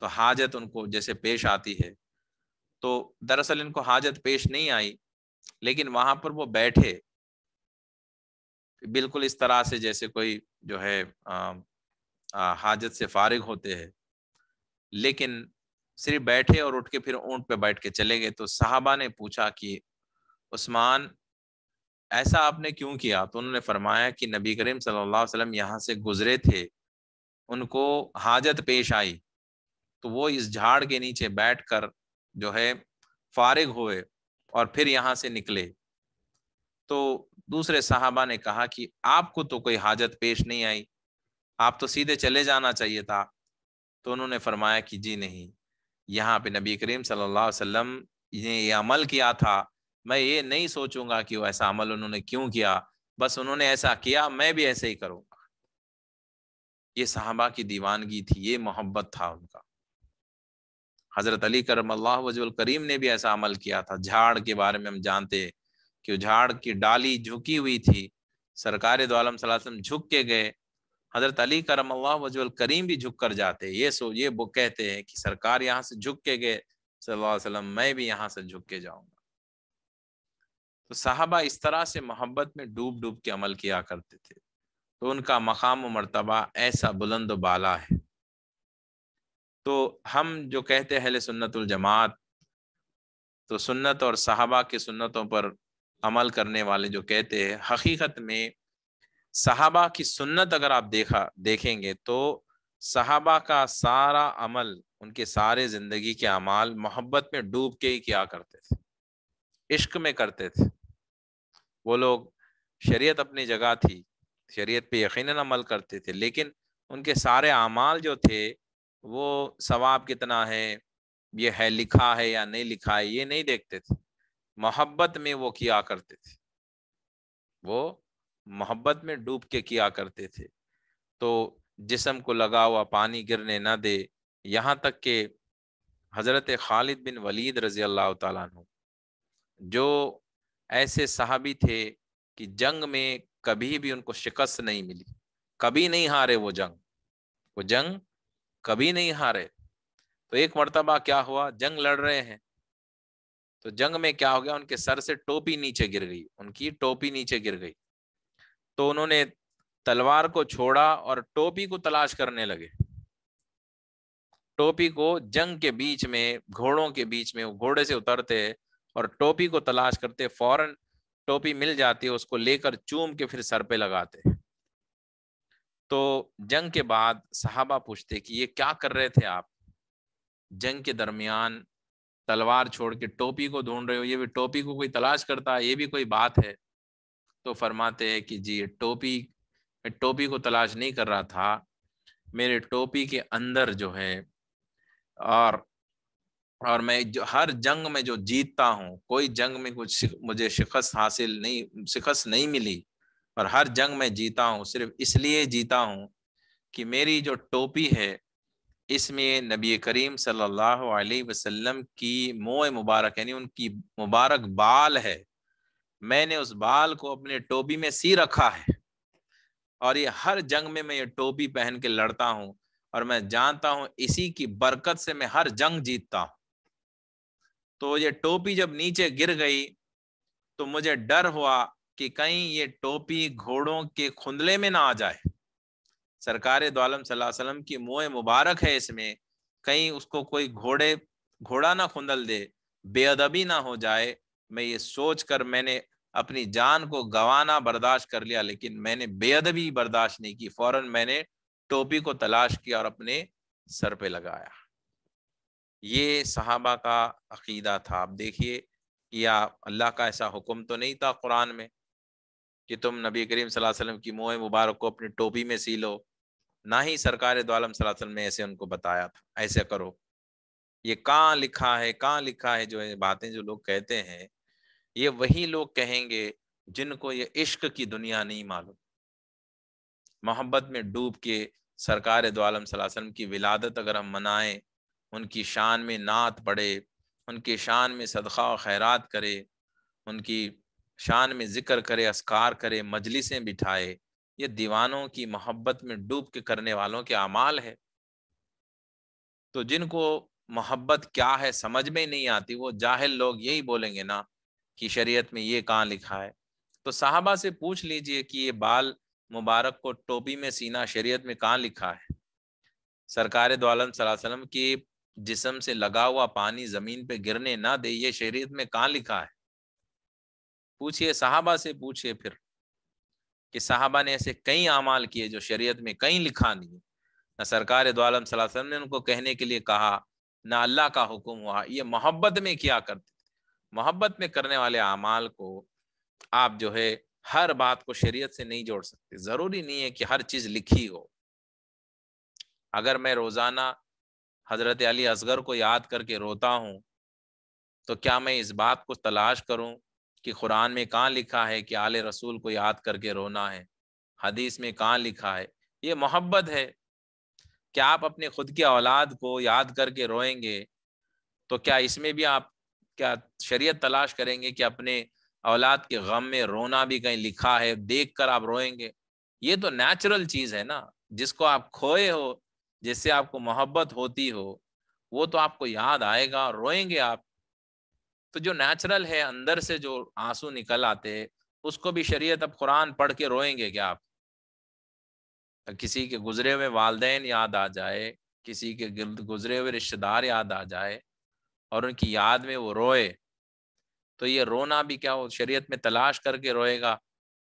Speaker 1: तो हाजत उनको जैसे पेश आती है तो दरअसल इनको हाजत पेश नहीं आई लेकिन वहां पर वो बैठे बिल्कुल इस तरह से जैसे कोई जो है आ, आ, हाजत से फारिग होते हैं लेकिन सिर्फ बैठे और उठ के फिर ऊँट पे बैठ के चले गए तो साहबा ने पूछा कि उस्मान ऐसा आपने क्यों किया तो उन्होंने फरमाया कि नबी करीम सल्लल्लाहु अलैहि वसल्लम यहाँ से गुजरे थे उनको हाजत पेश आई तो वो इस झाड़ के नीचे बैठकर जो है फारिग हुए और फिर यहाँ से निकले तो दूसरे साहबा ने कहा कि आपको तो कोई हाजत पेश नहीं आई आप तो सीधे चले जाना चाहिए था तो उन्होंने फरमाया कि जी नहीं यहाँ पे नबी करीम सल्लल्लाहु अलैहि वसल्लम ने ये अमल किया था मैं ये नहीं सोचूंगा कि वो ऐसा अमल उन्होंने क्यों किया बस उन्होंने ऐसा किया मैं भी ऐसे ही करूंगा ये साहबा की दीवानगी थी ये मोहब्बत था उनका हजरत अली करम अल्लाह वजुल करीम ने भी ऐसा अमल किया था झाड़ के बारे में हम जानते कि झाड़ की डाली झुकी हुई थी सरकार दोम सलासम झुक के गए हजरत अली करम अल्लाह वजुल करीम भी झुक कर जाते ये सो ये वो कहते हैं कि सरकार यहाँ से झुक के गए सल्लल्लाहु अलैहि वसल्लम मैं भी यहाँ से झुक के जाऊँ तो साहबा इस तरह से मोहब्बत में डूब डूब के अमल किया करते थे तो उनका मकाम व मरतबा ऐसा बुलंद बाला है तो हम जो कहते हैं सुन्नतुल जमात तो सुन्नत और साहबा की सुन्नतों पर अमल करने वाले जो कहते हैं हकीकत में साहबा की सुन्नत अगर आप देखा देखेंगे तो साहबा का सारा अमल उनके सारे ज़िंदगी के अमाल मोहब्बत में डूब के ही किया करते थे इश्क में करते थे वो लोग शरीयत अपनी जगह थी शरीयत पे यकीन अमल करते थे लेकिन उनके सारे अमाल जो थे वो सवाब कितना है ये है लिखा है या नहीं लिखा है ये नहीं देखते थे मोहब्बत में वो किया करते थे वो मोहब्बत में डूब के किया करते थे तो जिसम को लगा हुआ पानी गिरने ना दे यहाँ तक के हज़रत खालिद बिन वलीद रज़ी अल्लाह तु जो ऐसे साहबी थे कि जंग में कभी भी उनको शिकस्त नहीं मिली कभी नहीं हारे वो जंग वो जंग कभी नहीं हारे तो एक मरतबा क्या हुआ जंग लड़ रहे हैं तो जंग में क्या हो गया उनके सर से टोपी नीचे गिर गई उनकी टोपी नीचे गिर गई तो उन्होंने तलवार को छोड़ा और टोपी को तलाश करने लगे टोपी को जंग के बीच में घोड़ों के बीच में घोड़े से उतरते और टोपी को तलाश करते फौरन टोपी मिल जाती है उसको लेकर चूम के फिर सर पे लगाते तो जंग के बाद साहबा पूछते कि ये क्या कर रहे थे आप जंग के दरमियान तलवार छोड़ के टोपी को ढूंढ रहे हो ये भी टोपी को कोई तलाश करता है ये भी कोई बात है तो फरमाते हैं कि जी टोपी टोपी को तलाश नहीं कर रहा था मेरे टोपी के अंदर जो है और और मैं जो हर जंग में जो जीतता हूँ कोई जंग में कुछ मुझे शिकस्त हासिल नहीं शिकस्त नहीं मिली और हर जंग में जीता हूँ सिर्फ इसलिए जीता हूँ कि मेरी जो टोपी है इसमें नबी करीम सल्लल्लाहु अलैहि वसल्लम की मोए मुबारक यानी उनकी मुबारक बाल है मैंने उस बाल को अपने टोपी में सी रखा है और ये हर जंग में मैं ये टोपी पहन के लड़ता हूँ और मैं जानता हूँ इसी की बरकत से मैं हर जंग जीतता हूँ तो ये टोपी जब नीचे गिर गई तो मुझे डर हुआ कि कहीं ये टोपी घोड़ों के खुंदले में ना आ जाए सरकार दोआलम तो वसल्लम की मोए मुबारक है इसमें कहीं उसको कोई घोड़े घोड़ा ना खुंदल दे बेअदबी ना हो जाए मैं ये सोच कर मैंने अपनी जान को गंवाना बर्दाश्त कर लिया लेकिन मैंने बेअदबी बर्दाश्त नहीं की फौरन मैंने टोपी को तलाश किया और अपने सर पे लगाया ये सहाबा का अकीदा था आप देखिए या अल्लाह का ऐसा हुक्म तो नहीं था कुरान में कि तुम नबी करीम वसल्लम की मोह मुबारक को अपनी टोपी में सी लो ना ही सरकार दोलम वसल्लम ने ऐसे उनको बताया था ऐसे करो ये कहाँ लिखा है कहाँ लिखा है जो है बातें जो लोग कहते हैं ये वही लोग कहेंगे जिनको ये इश्क की दुनिया नहीं मालूम मोहब्बत में डूब के सरकार दोआलम वसल्लम की विलादत अगर हम मनाएं उनकी शान में नात पढ़े उनकी शान में सदका खैरात करे उनकी शान में ज़िक्र करे असकार करे मजलिसें बिठाए ये दीवानों की मोहब्बत में डूब के करने वालों के अमाल है तो जिनको मोहब्बत क्या है समझ में नहीं आती वो जाहिल लोग यही बोलेंगे ना कि शरीयत में ये कहाँ लिखा है तो साहबा से पूछ लीजिए कि ये बाल मुबारक को टोपी में सीना शरीयत में कहाँ लिखा है सरकार दो की जिसम से लगा हुआ पानी जमीन पे गिरने ना दे ये शरीर में कहा लिखा है पूछिए साहबा से पूछिए फिर कि साहबा ने ऐसे कई अमाल किए जो शरीयत में कहीं लिखा नहीं ना सरकार दोआलम सलासम ने उनको कहने के लिए कहा ना अल्लाह का हुक्म हुआ ये मोहब्बत में क्या करते मोहब्बत में करने वाले अमाल को आप जो है हर बात को शरीयत से नहीं जोड़ सकते ज़रूरी नहीं है कि हर चीज़ लिखी हो अगर मैं रोज़ाना हजरत अली असगर को याद करके रोता हूँ तो क्या मैं इस बात को तलाश करूँ कि कुरान में कहाँ लिखा है कि आले रसूल को याद करके रोना है हदीस में कहाँ लिखा है ये मोहब्बत है क्या आप अपने खुद की औलाद को याद करके रोएंगे तो क्या इसमें भी आप क्या शरीयत तलाश करेंगे कि अपने औलाद के गम में रोना भी कहीं लिखा है देख कर आप रोएंगे ये तो नेचुरल चीज़ है ना जिसको आप खोए हो जिससे आपको मोहब्बत होती हो वो तो आपको याद आएगा रोएंगे आप तो जो नेचुरल है अंदर से जो आंसू निकल आते हैं उसको भी शरीयत अब कुरान पढ़ के रोएंगे क्या आप तो किसी के गुजरे हुए वालदेन याद आ जाए किसी के गिर्द गुजरे हुए रिश्तेदार याद आ जाए और उनकी याद में वो रोए तो ये रोना भी क्या हो शरीयत में तलाश करके रोएगा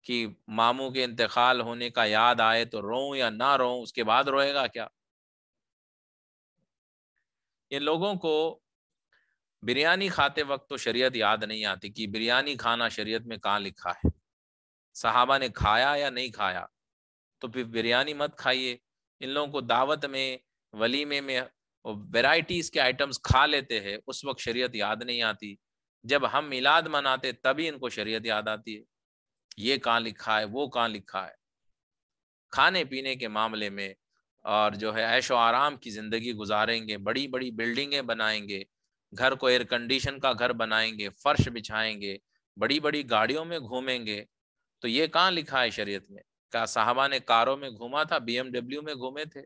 Speaker 1: कि मामू के इंतकाल होने का याद आए तो रोऊं या ना रोऊं उसके बाद रोएगा क्या ये लोगों को बिरयानी खाते वक्त तो शरीयत याद नहीं आती कि बिरयानी खाना शरीयत में कहाँ लिखा है सहाबा ने खाया या नहीं खाया तो फिर बिरयानी मत खाइए इन लोगों को दावत में वलीमे में वेराइटीज़ के आइटम्स खा लेते हैं उस वक्त शरीयत याद नहीं आती जब हम मिलाद मनाते तभी इनको शरीयत याद आती है ये कहाँ लिखा है वो कहाँ लिखा है खाने पीने के मामले में और जो है ऐश व आराम की ज़िंदगी गुजारेंगे बड़ी बड़ी बिल्डिंगें बनाएंगे घर को एयर कंडीशन का घर बनाएंगे फर्श बिछाएंगे बड़ी बड़ी गाड़ियों में घूमेंगे तो ये कहाँ लिखा है शरीयत में क्या साहबा ने कारों में घूमा था बीएमडब्ल्यू में घूमे थे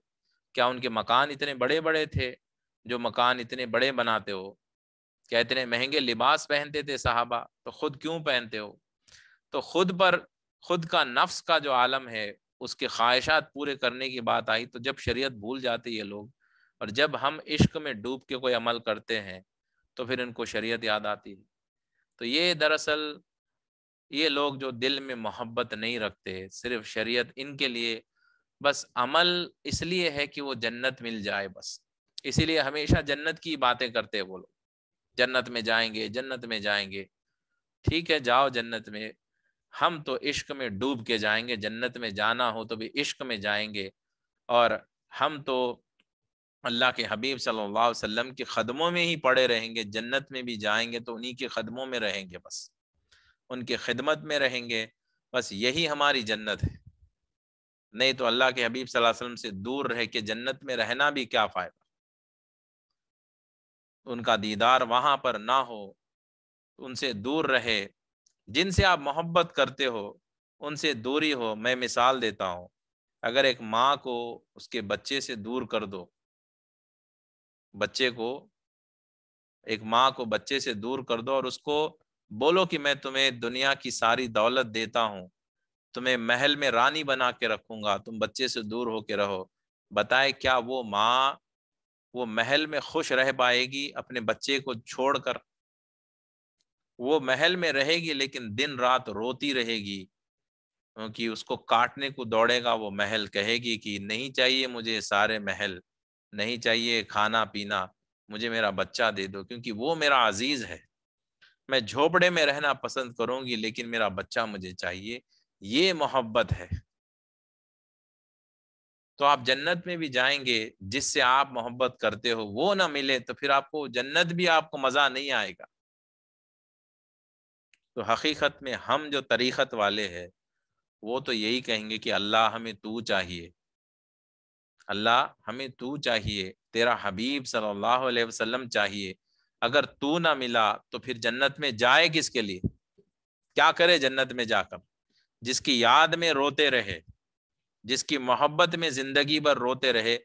Speaker 1: क्या उनके मकान इतने बड़े बड़े थे जो मकान इतने बड़े बनाते हो क्या इतने महंगे लिबास पहनते थे साहबा तो खुद क्यों पहनते हो तो खुद पर खुद का नफ्स का जो आलम है उसके ख्वाहिशात पूरे करने की बात आई तो जब शरीयत भूल जाते ये लोग और जब हम इश्क में डूब के कोई अमल करते हैं तो फिर इनको शरीयत याद आती है तो ये दरअसल ये लोग जो दिल में मोहब्बत नहीं रखते सिर्फ शरीयत इनके लिए बस अमल इसलिए है कि वो जन्नत मिल जाए बस इसीलिए हमेशा जन्नत की बातें करते हैं वो लोग जन्नत में जाएंगे जन्नत में जाएंगे ठीक है जाओ जन्नत में हम तो इश्क में डूब के जाएंगे जन्नत में जाना हो तो भी इश्क में जाएंगे और हम तो अल्लाह के हबीब सल्लल्लाहु अलैहि वसल्लम के ख़दमों में ही पड़े रहेंगे जन्नत में भी जाएंगे तो उन्हीं के ख़दमों में रहेंगे बस उनके खिदमत में रहेंगे बस यही हमारी जन्नत है नहीं तो अल्लाह के हबीब सल्लल्लाहु अलैहि वसल्लम से दूर रह के जन्नत में रहना भी क्या फ़ायदा उनका दीदार वहाँ पर ना हो उनसे दूर रहे जिनसे आप मोहब्बत करते हो उनसे दूरी हो मैं मिसाल देता हूँ अगर एक माँ को उसके बच्चे से दूर कर दो बच्चे को एक माँ को बच्चे से दूर कर दो और उसको बोलो कि मैं तुम्हें दुनिया की सारी दौलत देता हूँ तुम्हें महल में रानी बना के रखूंगा तुम बच्चे से दूर होके रहो बताए क्या वो माँ वो महल में खुश रह पाएगी अपने बच्चे को छोड़कर वो महल में रहेगी लेकिन दिन रात रोती रहेगी क्योंकि उसको काटने को दौड़ेगा वो महल कहेगी कि नहीं चाहिए मुझे सारे महल नहीं चाहिए खाना पीना मुझे मेरा बच्चा दे दो क्योंकि वो मेरा अजीज है मैं झोपड़े में रहना पसंद करूंगी लेकिन मेरा बच्चा मुझे चाहिए ये मोहब्बत है तो आप जन्नत में भी जाएंगे जिससे आप मोहब्बत करते हो वो ना मिले तो फिर आपको जन्नत भी आपको मजा नहीं आएगा तो हकीकत में हम जो तरीक़त वाले हैं वो तो यही कहेंगे कि अल्लाह हमें तू चाहिए अल्लाह हमें तू चाहिए तेरा हबीब सल्लल्लाहु अलैहि वसल्लम चाहिए अगर तू ना मिला तो फिर जन्नत में जाए किसके लिए क्या करे जन्नत में जाकर जिसकी याद में रोते रहे जिसकी मोहब्बत में जिंदगी भर रोते रहे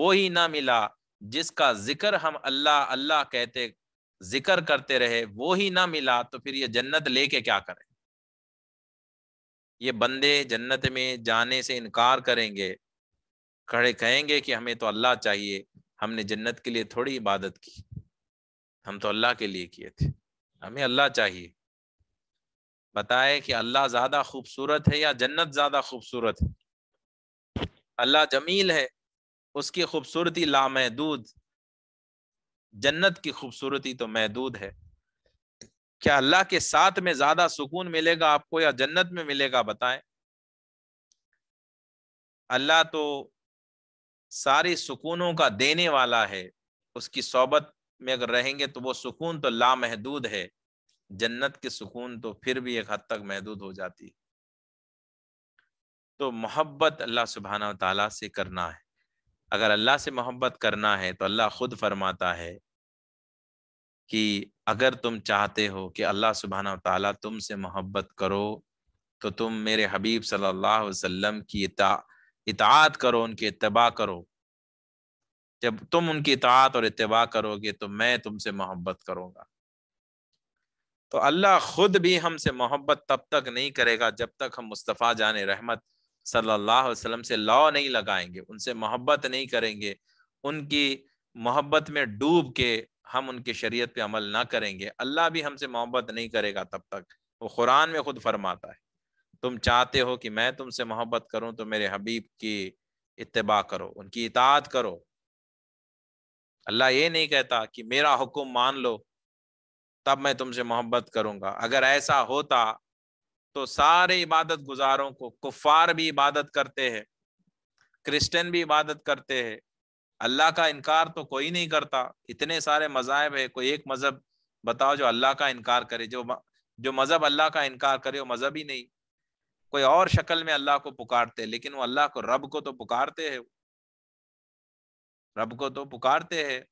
Speaker 1: वो ही ना मिला जिसका जिक्र हम अल्लाह अल्लाह कहते जिक्र करते रहे वो ही ना मिला तो फिर ये जन्नत लेके क्या करें ये बंदे जन्नत में जाने से इनकार करेंगे खड़े कहेंगे कि हमें तो अल्लाह चाहिए हमने जन्नत के लिए थोड़ी इबादत की हम तो अल्लाह के लिए किए थे हमें अल्लाह चाहिए बताए कि अल्लाह ज़्यादा खूबसूरत है या जन्नत ज़्यादा खूबसूरत है अल्लाह जमील है उसकी खूबसूरती लामहदूद जन्नत की खूबसूरती तो महदूद है क्या अल्लाह के साथ में ज्यादा सुकून मिलेगा आपको या जन्नत में मिलेगा बताएं अल्लाह तो सारे सुकूनों का देने वाला है उसकी सोबत में अगर रहेंगे तो वो सुकून तो लामहदूद है जन्नत के सुकून तो फिर भी एक हद तक महदूद हो जाती है तो मोहब्बत अल्लाह सुबहाना तला से करना है अगर अल्लाह से मोहब्बत करना है तो अल्लाह खुद फरमाता है कि अगर तुम चाहते हो कि अल्लाह सुबहाना तुम तुमसे मोहब्बत करो तो तुम मेरे हबीब सल्लल्लाहु अलैहि वसल्लम की इतात करो उनके इतबा करो जब तुम उनकी इतात और इतबा करोगे तो मैं तुमसे मोहब्बत करूँगा तो अल्लाह खुद भी हमसे मोहब्बत तब तक नहीं करेगा जब तक हम मुस्तफ़ा जान रहमत सल्लल्लाहु अलैहि वसल्लम से लॉ नहीं लगाएंगे उनसे मोहब्बत नहीं करेंगे उनकी मोहब्बत में डूब के हम उनके शरीयत पे अमल ना करेंगे अल्लाह भी हमसे मोहब्बत नहीं करेगा तब तक वो कुरान में खुद फरमाता है तुम चाहते हो कि मैं तुमसे मोहब्बत करूं तो मेरे हबीब की इतबा करो उनकी इतात करो अल्लाह ये नहीं कहता कि मेरा हुक्म मान लो तब मैं तुमसे मोहब्बत करूंगा अगर ऐसा होता तो सारे इबादत गुजारों को कुफार भी इबादत करते हैं क्रिश्चियन भी इबादत करते हैं अल्लाह का इनकार तो कोई नहीं करता इतने सारे मज़ाहब है कोई एक मज़हब बताओ जो अल्लाह का इनकार करे जो जो मज़हब अल्लाह का इनकार करे वो मज़हब ही नहीं कोई और शक्ल में अल्लाह को पुकारते हैं लेकिन वो अल्लाह को रब को तो पुकारते हैं रब को तो पुकारते हैं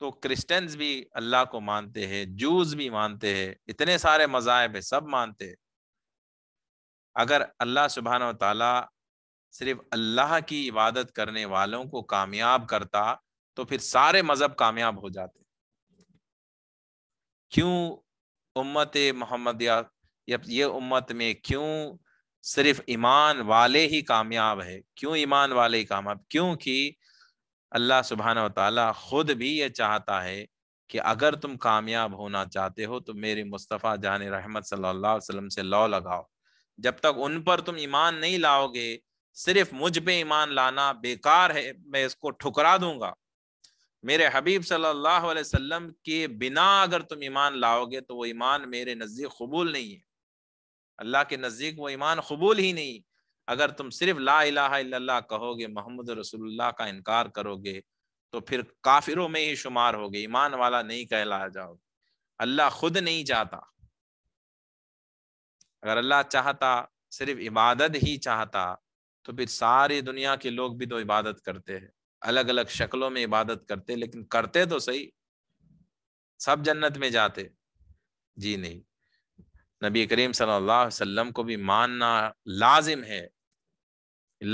Speaker 1: तो क्रिश्चियंस भी अल्लाह को मानते हैं जूस भी मानते हैं इतने सारे मज़ाहब है सब मानते हैं अगर अल्लाह सुबहान तला सिर्फ अल्लाह की इबादत करने वालों को कामयाब करता तो फिर सारे मज़हब कामयाब हो जाते क्यों उम्मत मोहम्मद या ये उम्मत में क्यों सिर्फ ईमान वाले ही कामयाब है क्यों ईमान वाले ही कामयाब क्योंकि अल्लाह सुबहाना तला खुद भी ये चाहता है कि अगर तुम कामयाब होना चाहते हो तो मेरे मुस्तफ़ा जान रहमत सल्लल्लाहु अलैहि वसल्लम से लॉ लगाओ जब तक उन पर तुम ईमान नहीं लाओगे सिर्फ मुझ पे ईमान लाना बेकार है मैं इसको ठुकरा दूंगा मेरे हबीब सल्लल्लाहु अलैहि वसल्लम के बिना अगर तुम ईमान लाओगे तो वो ईमान मेरे नज़दीक कबूल नहीं है अल्लाह के नज़दीक वो ईमान कबूल ही नहीं अगर तुम सिर्फ ला इलाहा कहोगे मोहम्मद रसुल्ला का इनकार करोगे तो फिर काफिरों में ही शुमार होगे ईमान वाला नहीं कहलाया जाओगे अल्लाह खुद नहीं चाहता अगर अल्लाह चाहता सिर्फ इबादत ही चाहता तो फिर सारी दुनिया के लोग भी तो इबादत करते हैं अलग अलग शक्लों में इबादत करते लेकिन करते तो सही सब जन्नत में जाते जी नहीं नबी करीम सल्लल्लाहु अलैहि वसल्लम को भी मानना लाजिम है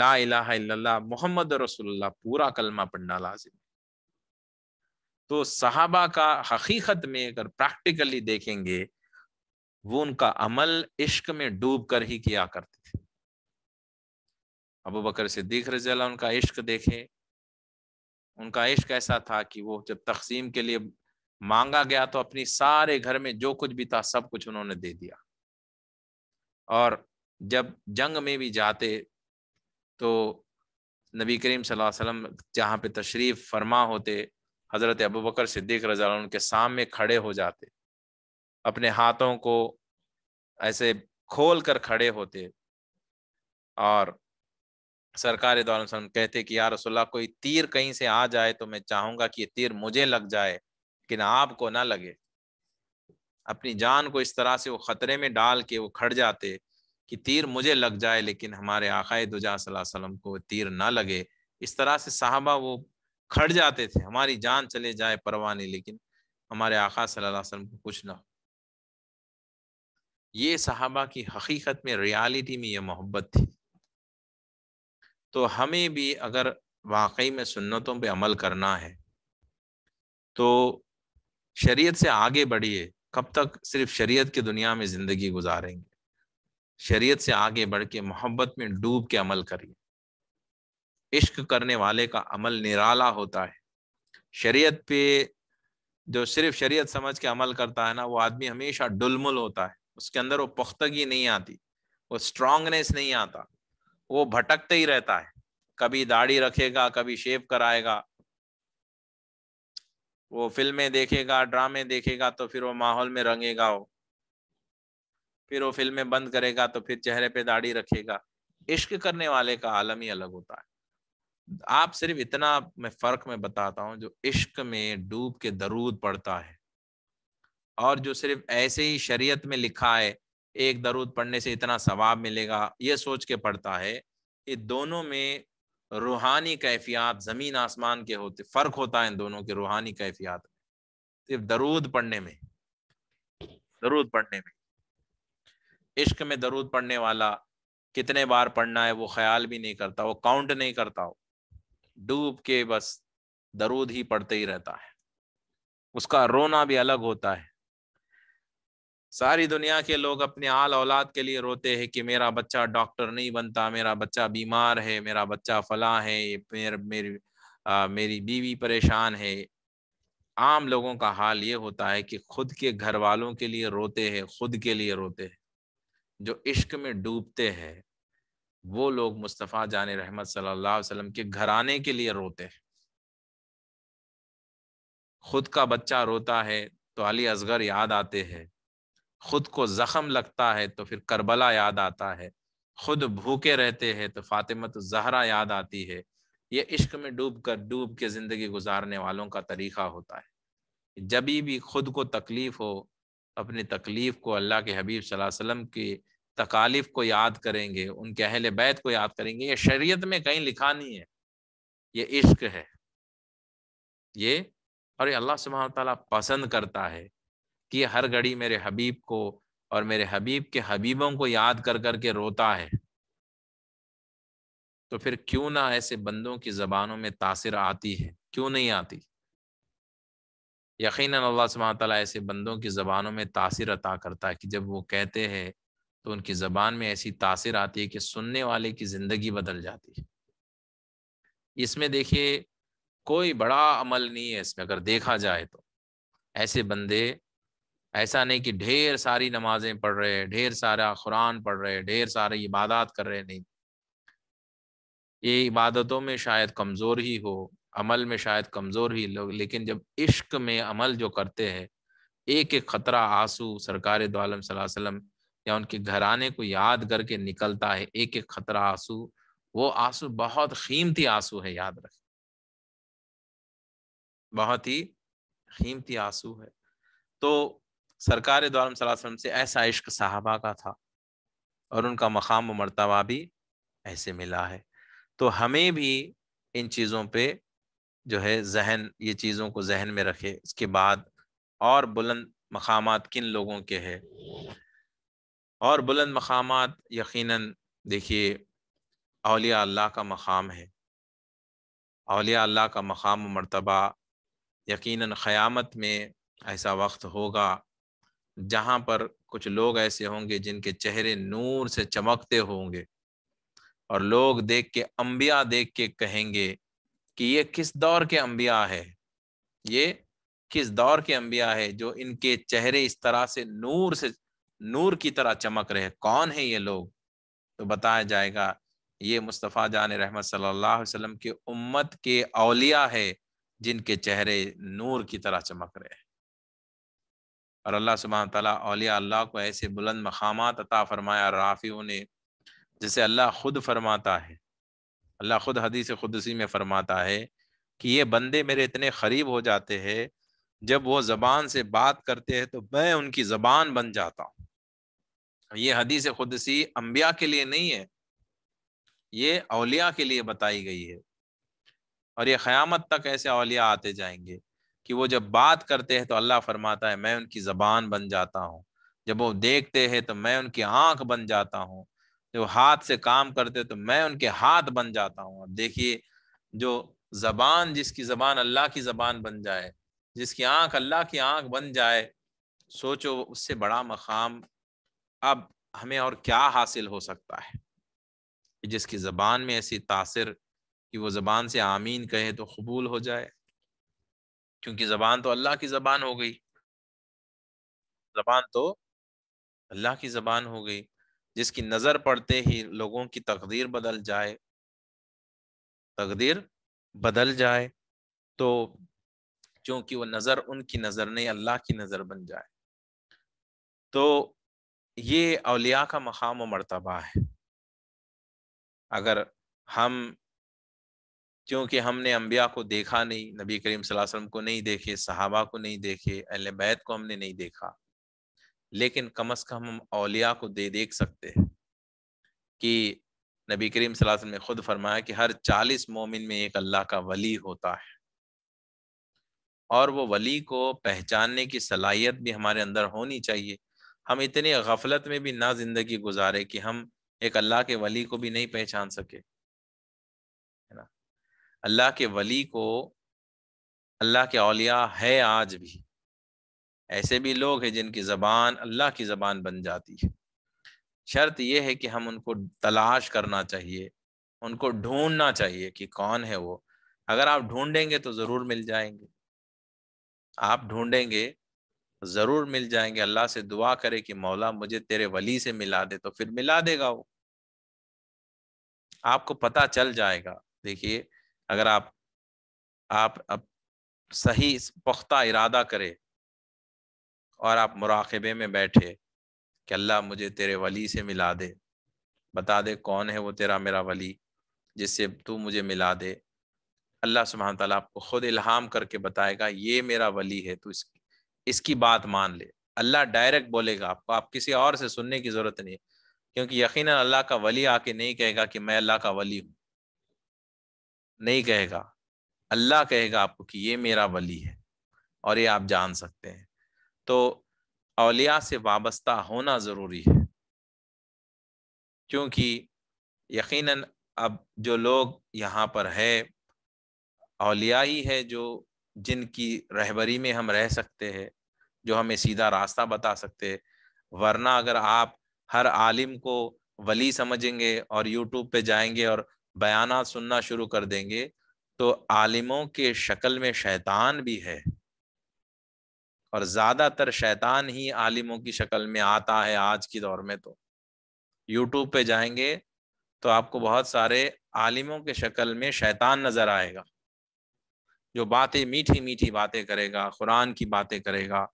Speaker 1: ला इलाहा इल्लल्लाह मोहम्मद रसूलुल्लाह पूरा कलमा पढ़ना लाजिम है तो सहाबा का हकीकत में अगर प्रैक्टिकली देखेंगे वो उनका अमल इश्क में डूब कर ही किया करते अबू बकर सिद्दीक रजाला उनका इश्क देखे उनका इश्क ऐसा था कि वो जब तकसीम के लिए मांगा गया तो अपनी सारे घर में जो कुछ भी था सब कुछ उन्होंने दे दिया और जब जंग में भी जाते तो नबी करीम वसल्लम जहाँ पे तशरीफ़ फरमा होते हज़रत अबू बकर सिद्दीक रजा उनके सामने खड़े हो जाते अपने हाथों को ऐसे खोल कर खड़े होते और सरकार कहते कि यार रसोल्ला कोई तीर कहीं से आ जाए तो मैं चाहूंगा कि ये तीर मुझे लग जाए लेकिन आपको ना लगे अपनी जान को इस तरह से वो खतरे में डाल के वो खड़ जाते कि तीर मुझे लग जाए लेकिन हमारे आकाए दुजा को तीर ना लगे इस तरह से साहबा वो खड़ जाते थे हमारी जान चले जाए परवाह नहीं लेकिन हमारे आका सल्लल्लाहु को कुछ ना ये साहबा की हकीकत में रियलिटी में ये मोहब्बत थी तो हमें भी अगर वाकई में सुन्नतों पे अमल करना है तो शरीयत से आगे बढ़िए कब तक सिर्फ शरीयत की दुनिया में ज़िंदगी गुजारेंगे शरीयत से आगे बढ़ के मोहब्बत में डूब के अमल करिए इश्क करने वाले का अमल निराला होता है शरीयत पे जो सिर्फ शरीयत समझ के अमल करता है ना वो आदमी हमेशा डुलमुल होता है उसके अंदर वो पुख्तगी नहीं आती वो स्ट्रांगनेस नहीं आता वो भटकते ही रहता है कभी दाढ़ी रखेगा कभी शेव कराएगा वो फिल्में देखेगा ड्रामे देखेगा तो फिर वो माहौल में रंगेगा वो फिर वो फिल्में बंद करेगा तो फिर चेहरे पे दाढ़ी रखेगा इश्क करने वाले का आलम ही अलग होता है आप सिर्फ इतना मैं फर्क में बताता हूँ जो इश्क में डूब के दरूद पड़ता है और जो सिर्फ ऐसे ही शरीयत में लिखा है एक दरूद पढ़ने से इतना सवाब मिलेगा ये सोच के पढ़ता है ये दोनों में रूहानी कैफियत ज़मीन आसमान के होते फ़र्क होता है इन दोनों के रूहानी कैफियत सिर्फ तो दरूद पढ़ने में दरूद पढ़ने में इश्क में दरूद पढ़ने वाला कितने बार पढ़ना है वो ख्याल भी नहीं करता वो काउंट नहीं करता हो डूब के बस दरूद ही पढ़ते ही रहता है उसका रोना भी अलग होता है सारी दुनिया के लोग अपने आल औलाद के लिए रोते हैं कि मेरा बच्चा डॉक्टर नहीं बनता मेरा बच्चा बीमार है मेरा बच्चा फला है मेर, मेरी आ, मेरी बीवी परेशान है आम लोगों का हाल ये होता है कि खुद के घर वालों के लिए रोते हैं खुद के लिए रोते हैं जो इश्क में डूबते हैं वो लोग मुस्तफ़ा जान रहमत सल्लाम अलैहि वसल्लम के घराने के लिए रोते हैं खुद का बच्चा रोता है तो अली असगर याद आते हैं खुद को जख्म लगता है तो फिर करबला याद आता है खुद भूखे रहते हैं तो फातिमत तो जहरा याद आती है ये इश्क में डूब कर डूब के ज़िंदगी गुजारने वालों का तरीक़ा होता है जब भी खुद को तकलीफ़ हो अपनी तकलीफ़ को अल्लाह के हबीब वसल्लम की तकालीफ को याद करेंगे उनके अहल बैत को याद करेंगे ये शरीयत में कहीं लिखा नहीं है ये इश्क है ये और ये अल्लाह सुबह पसंद करता है कि हर घड़ी मेरे हबीब को और मेरे हबीब के हबीबों को याद कर करके रोता है तो फिर क्यों ना ऐसे बंदों की ज़बानों में तासीर आती है क्यों नहीं आती यकीन अल्लाह सुबह ऐसे बंदों की ज़बानों में तासीर अता करता है कि जब वो कहते हैं तो उनकी ज़बान में ऐसी तासीर आती है कि सुनने वाले की ज़िंदगी बदल जाती है इसमें देखिए कोई बड़ा अमल नहीं है इसमें अगर देखा जाए तो ऐसे बंदे ऐसा नहीं कि ढेर सारी नमाजें पढ़ रहे हैं ढेर सारा कुरान पढ़ रहे हैं ढेर सारे इबादत कर रहे नहीं ये इबादतों में शायद कमज़ोर ही हो अमल में शायद कमज़ोर ही लोग लेकिन जब इश्क में अमल जो करते हैं एक एक ख़तरा आंसू सरकार दोम वसल्लम या उनके घराने को याद करके निकलता है एक एक ख़तरा आंसू वो आंसू बहुत कीमती आंसू है याद रखें बहुत ही कीमती आंसू है तो सरकार द्वारम सलासम से ऐसा इश्क साहबा का था और उनका मकाम व मरतबा भी ऐसे मिला है तो हमें भी इन चीज़ों पे जो है जहन ये चीज़ों को जहन में रखे इसके बाद और बुलंद मकाम किन लोगों के हैं और बुलंद मकाम यकीनन देखिए अलिया अल्लाह का मकाम है अलिया अल्लाह का मकाम मरतबा यकीनन ख़यामत में ऐसा वक्त होगा जहां पर कुछ लोग ऐसे होंगे जिनके चेहरे नूर से चमकते होंगे और लोग देख के अंबिया देख के कहेंगे कि ये किस दौर के अंबिया है ये किस दौर के अंबिया है जो इनके चेहरे इस तरह से नूर से नूर की तरह चमक रहे कौन है ये लोग तो बताया जाएगा ये मुस्तफ़ा जान रहमत सल्लल्लाहु अलैहि वसल्लम के उम्मत के अलिया है जिनके चेहरे नूर की तरह चमक रहे हैं और अल्लाह सुबह तौलिया अल्लाह को ऐसे बुलंद मकाम अता फरमाया राफ़ियों ने जिसे अल्लाह खुद फरमाता है अल्लाह खुद हदीस खुदसी में फरमाता है कि ये बंदे मेरे इतने करीब हो जाते हैं जब वो ज़बान से बात करते हैं तो मैं उनकी ज़बान बन जाता हूँ ये हदीस खुदसी अम्बिया के लिए नहीं है ये अलिया के लिए बताई गई है और ये क़्यामत तक ऐसे अलिया आते जाएंगे कि वो जब बात करते हैं तो अल्लाह फरमाता है मैं उनकी ज़बान बन जाता हूँ जब वो देखते हैं तो मैं उनकी आँख बन जाता हूँ जब हाथ से काम करते तो मैं उनके हाथ बन जाता हूँ अब देखिए जो ज़बान जिसकी ज़बान अल्लाह की ज़बान बन जाए जिसकी आँख अल्लाह की आँख बन जाए सोचो उससे बड़ा मकाम अब हमें और क्या हासिल हो सकता है जिसकी ज़बान में ऐसी तासर कि वो ज़बान से आमीन कहे तो कबूल हो जाए क्योंकि ज़बान तो अल्लाह की ज़बान हो गई ज़बान तो अल्लाह की ज़बान हो गई जिसकी नज़र पड़ते ही लोगों की तकदीर बदल जाए तकदीर बदल जाए तो क्योंकि वो नज़र उनकी नज़र नहीं अल्लाह की नज़र बन जाए तो ये अलिया का मकाम व मरतबा है अगर हम क्योंकि हमने अम्बिया को देखा नहीं नबी करीम वसल्लम को नहीं देखे सहाबा को नहीं देखे अहल बैत को हमने नहीं देखा लेकिन कम अज़ कम हम अलिया को दे देख सकते हैं कि नबी करीम वसल्लम ने खुद फरमाया कि हर चालीस मोमिन में एक अल्लाह का वली होता है और वो वली को पहचानने की सलाहियत भी हमारे अंदर होनी चाहिए हम इतने गफलत में भी ना ज़िंदगी गुजारे कि हम एक अल्लाह के वली को भी नहीं पहचान सके है ना अल्लाह के वली को अल्लाह के अलिया है आज भी ऐसे भी लोग हैं जिनकी ज़बान अल्लाह की ज़बान बन जाती है शर्त यह है कि हम उनको तलाश करना चाहिए उनको ढूंढना चाहिए कि कौन है वो अगर आप ढूंढेंगे तो ज़रूर मिल जाएंगे आप ढूंढेंगे ज़रूर मिल जाएंगे अल्लाह से दुआ करे कि मौला मुझे तेरे वली से मिला दे तो फिर मिला देगा वो आपको पता चल जाएगा देखिए अगर आप आप, अब सही पुख्ता इरादा करें और आप मुराकबे में बैठे कि अल्लाह मुझे तेरे वली से मिला दे बता दे कौन है वो तेरा मेरा वली जिससे तू मुझे मिला दे अल्लाह सुबहान तला आपको ख़ुद इल्हाम करके बताएगा ये मेरा वली है तो इसकी इसकी बात मान ले अल्लाह डायरेक्ट बोलेगा आपको आप किसी और से सुनने की ज़रूरत नहीं क्योंकि यकीन अल्लाह का वली आके नहीं कहेगा कि मैं अल्लाह का वली हूँ नहीं कहेगा अल्लाह कहेगा आपको कि ये मेरा वली है और ये आप जान सकते हैं तो अलिया से वाबस्ता होना ज़रूरी है क्योंकि यकीनन अब जो लोग यहाँ पर है अलिया ही है जो जिनकी रहबरी में हम रह सकते हैं जो हमें सीधा रास्ता बता सकते हैं वरना अगर आप हर आलिम को वली समझेंगे और यूट्यूब पे जाएंगे और बयाना सुनना शुरू कर देंगे तो आलिमों के शक्ल में शैतान भी है और ज्यादातर शैतान ही आलिमों की शक्ल में आता है आज के दौर में तो यूट्यूब पे जाएंगे तो आपको बहुत सारे आलिमों के शक्ल में शैतान नजर आएगा जो बातें मीठी मीठी बातें करेगा कुरान की बातें करेगा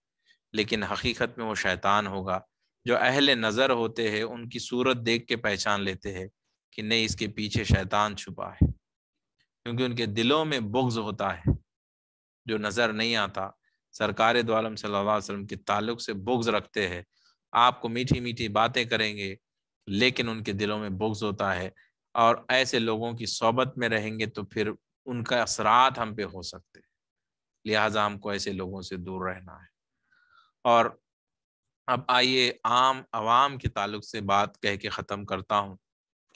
Speaker 1: लेकिन हकीकत में वो शैतान होगा जो अहल नज़र होते हैं उनकी सूरत देख के पहचान लेते हैं कि नहीं इसके पीछे शैतान छुपा है क्योंकि उनके दिलों में बुग्ज होता है जो नज़र नहीं आता सरकार दो सल्लाम के ताल्लुक से बुग्ज रखते हैं आपको मीठी मीठी बातें करेंगे लेकिन उनके दिलों में बुग्ज होता है और ऐसे लोगों की सोबत में रहेंगे तो फिर उनका असरात हम पे हो सकते हैं लिहाजा हमको ऐसे लोगों से दूर रहना है और अब आइए आम आवाम के ताल्लुक से बात कह के ख़त्म करता हूँ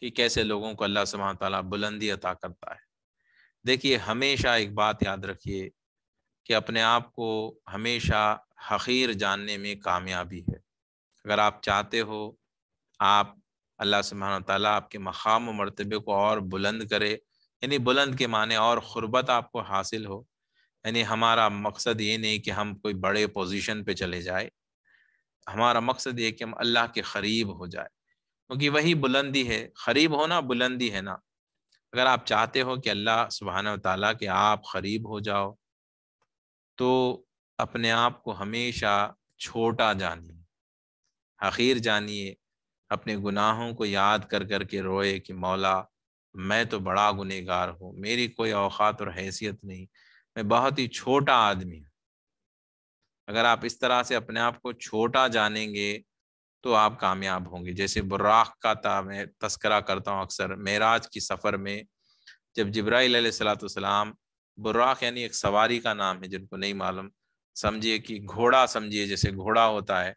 Speaker 1: कि कैसे लोगों को अल्लाह सुबह ताला बुलंदी अता करता है देखिए हमेशा एक बात याद रखिए कि अपने आप को हमेशा हकीर जानने में कामयाबी है अगर आप चाहते हो आप अल्लाह सुबहान तला आपके मकाम व मरतबे को और बुलंद करे यानी बुलंद के माने और ख़ुरबत आपको हासिल हो यानी हमारा मकसद ये नहीं कि हम कोई बड़े पोजीशन पे चले जाए हमारा मकसद ये कि हम अल्लाह के करीब हो जाए क्योंकि वही बुलंदी है खरीब होना बुलंदी है ना अगर आप चाहते हो कि अल्लाह सुबहाना तला के आप खरीब हो जाओ तो अपने आप को हमेशा छोटा जानिए आखिर जानिए अपने गुनाहों को याद कर कर के रोए कि मौला मैं तो बड़ा गुनहगार हूँ मेरी कोई औकात और हैसियत नहीं मैं बहुत ही छोटा आदमी हूँ अगर आप इस तरह से अपने आप को छोटा जानेंगे तो आप कामयाब होंगे जैसे बुराख़ का था मैं तस्करा करता हूँ अक्सर मेराज की सफ़र में जब जब्राईल सलाम बुराख़ यानी एक सवारी का नाम है जिनको नहीं मालूम समझिए कि घोड़ा समझिए जैसे घोड़ा होता है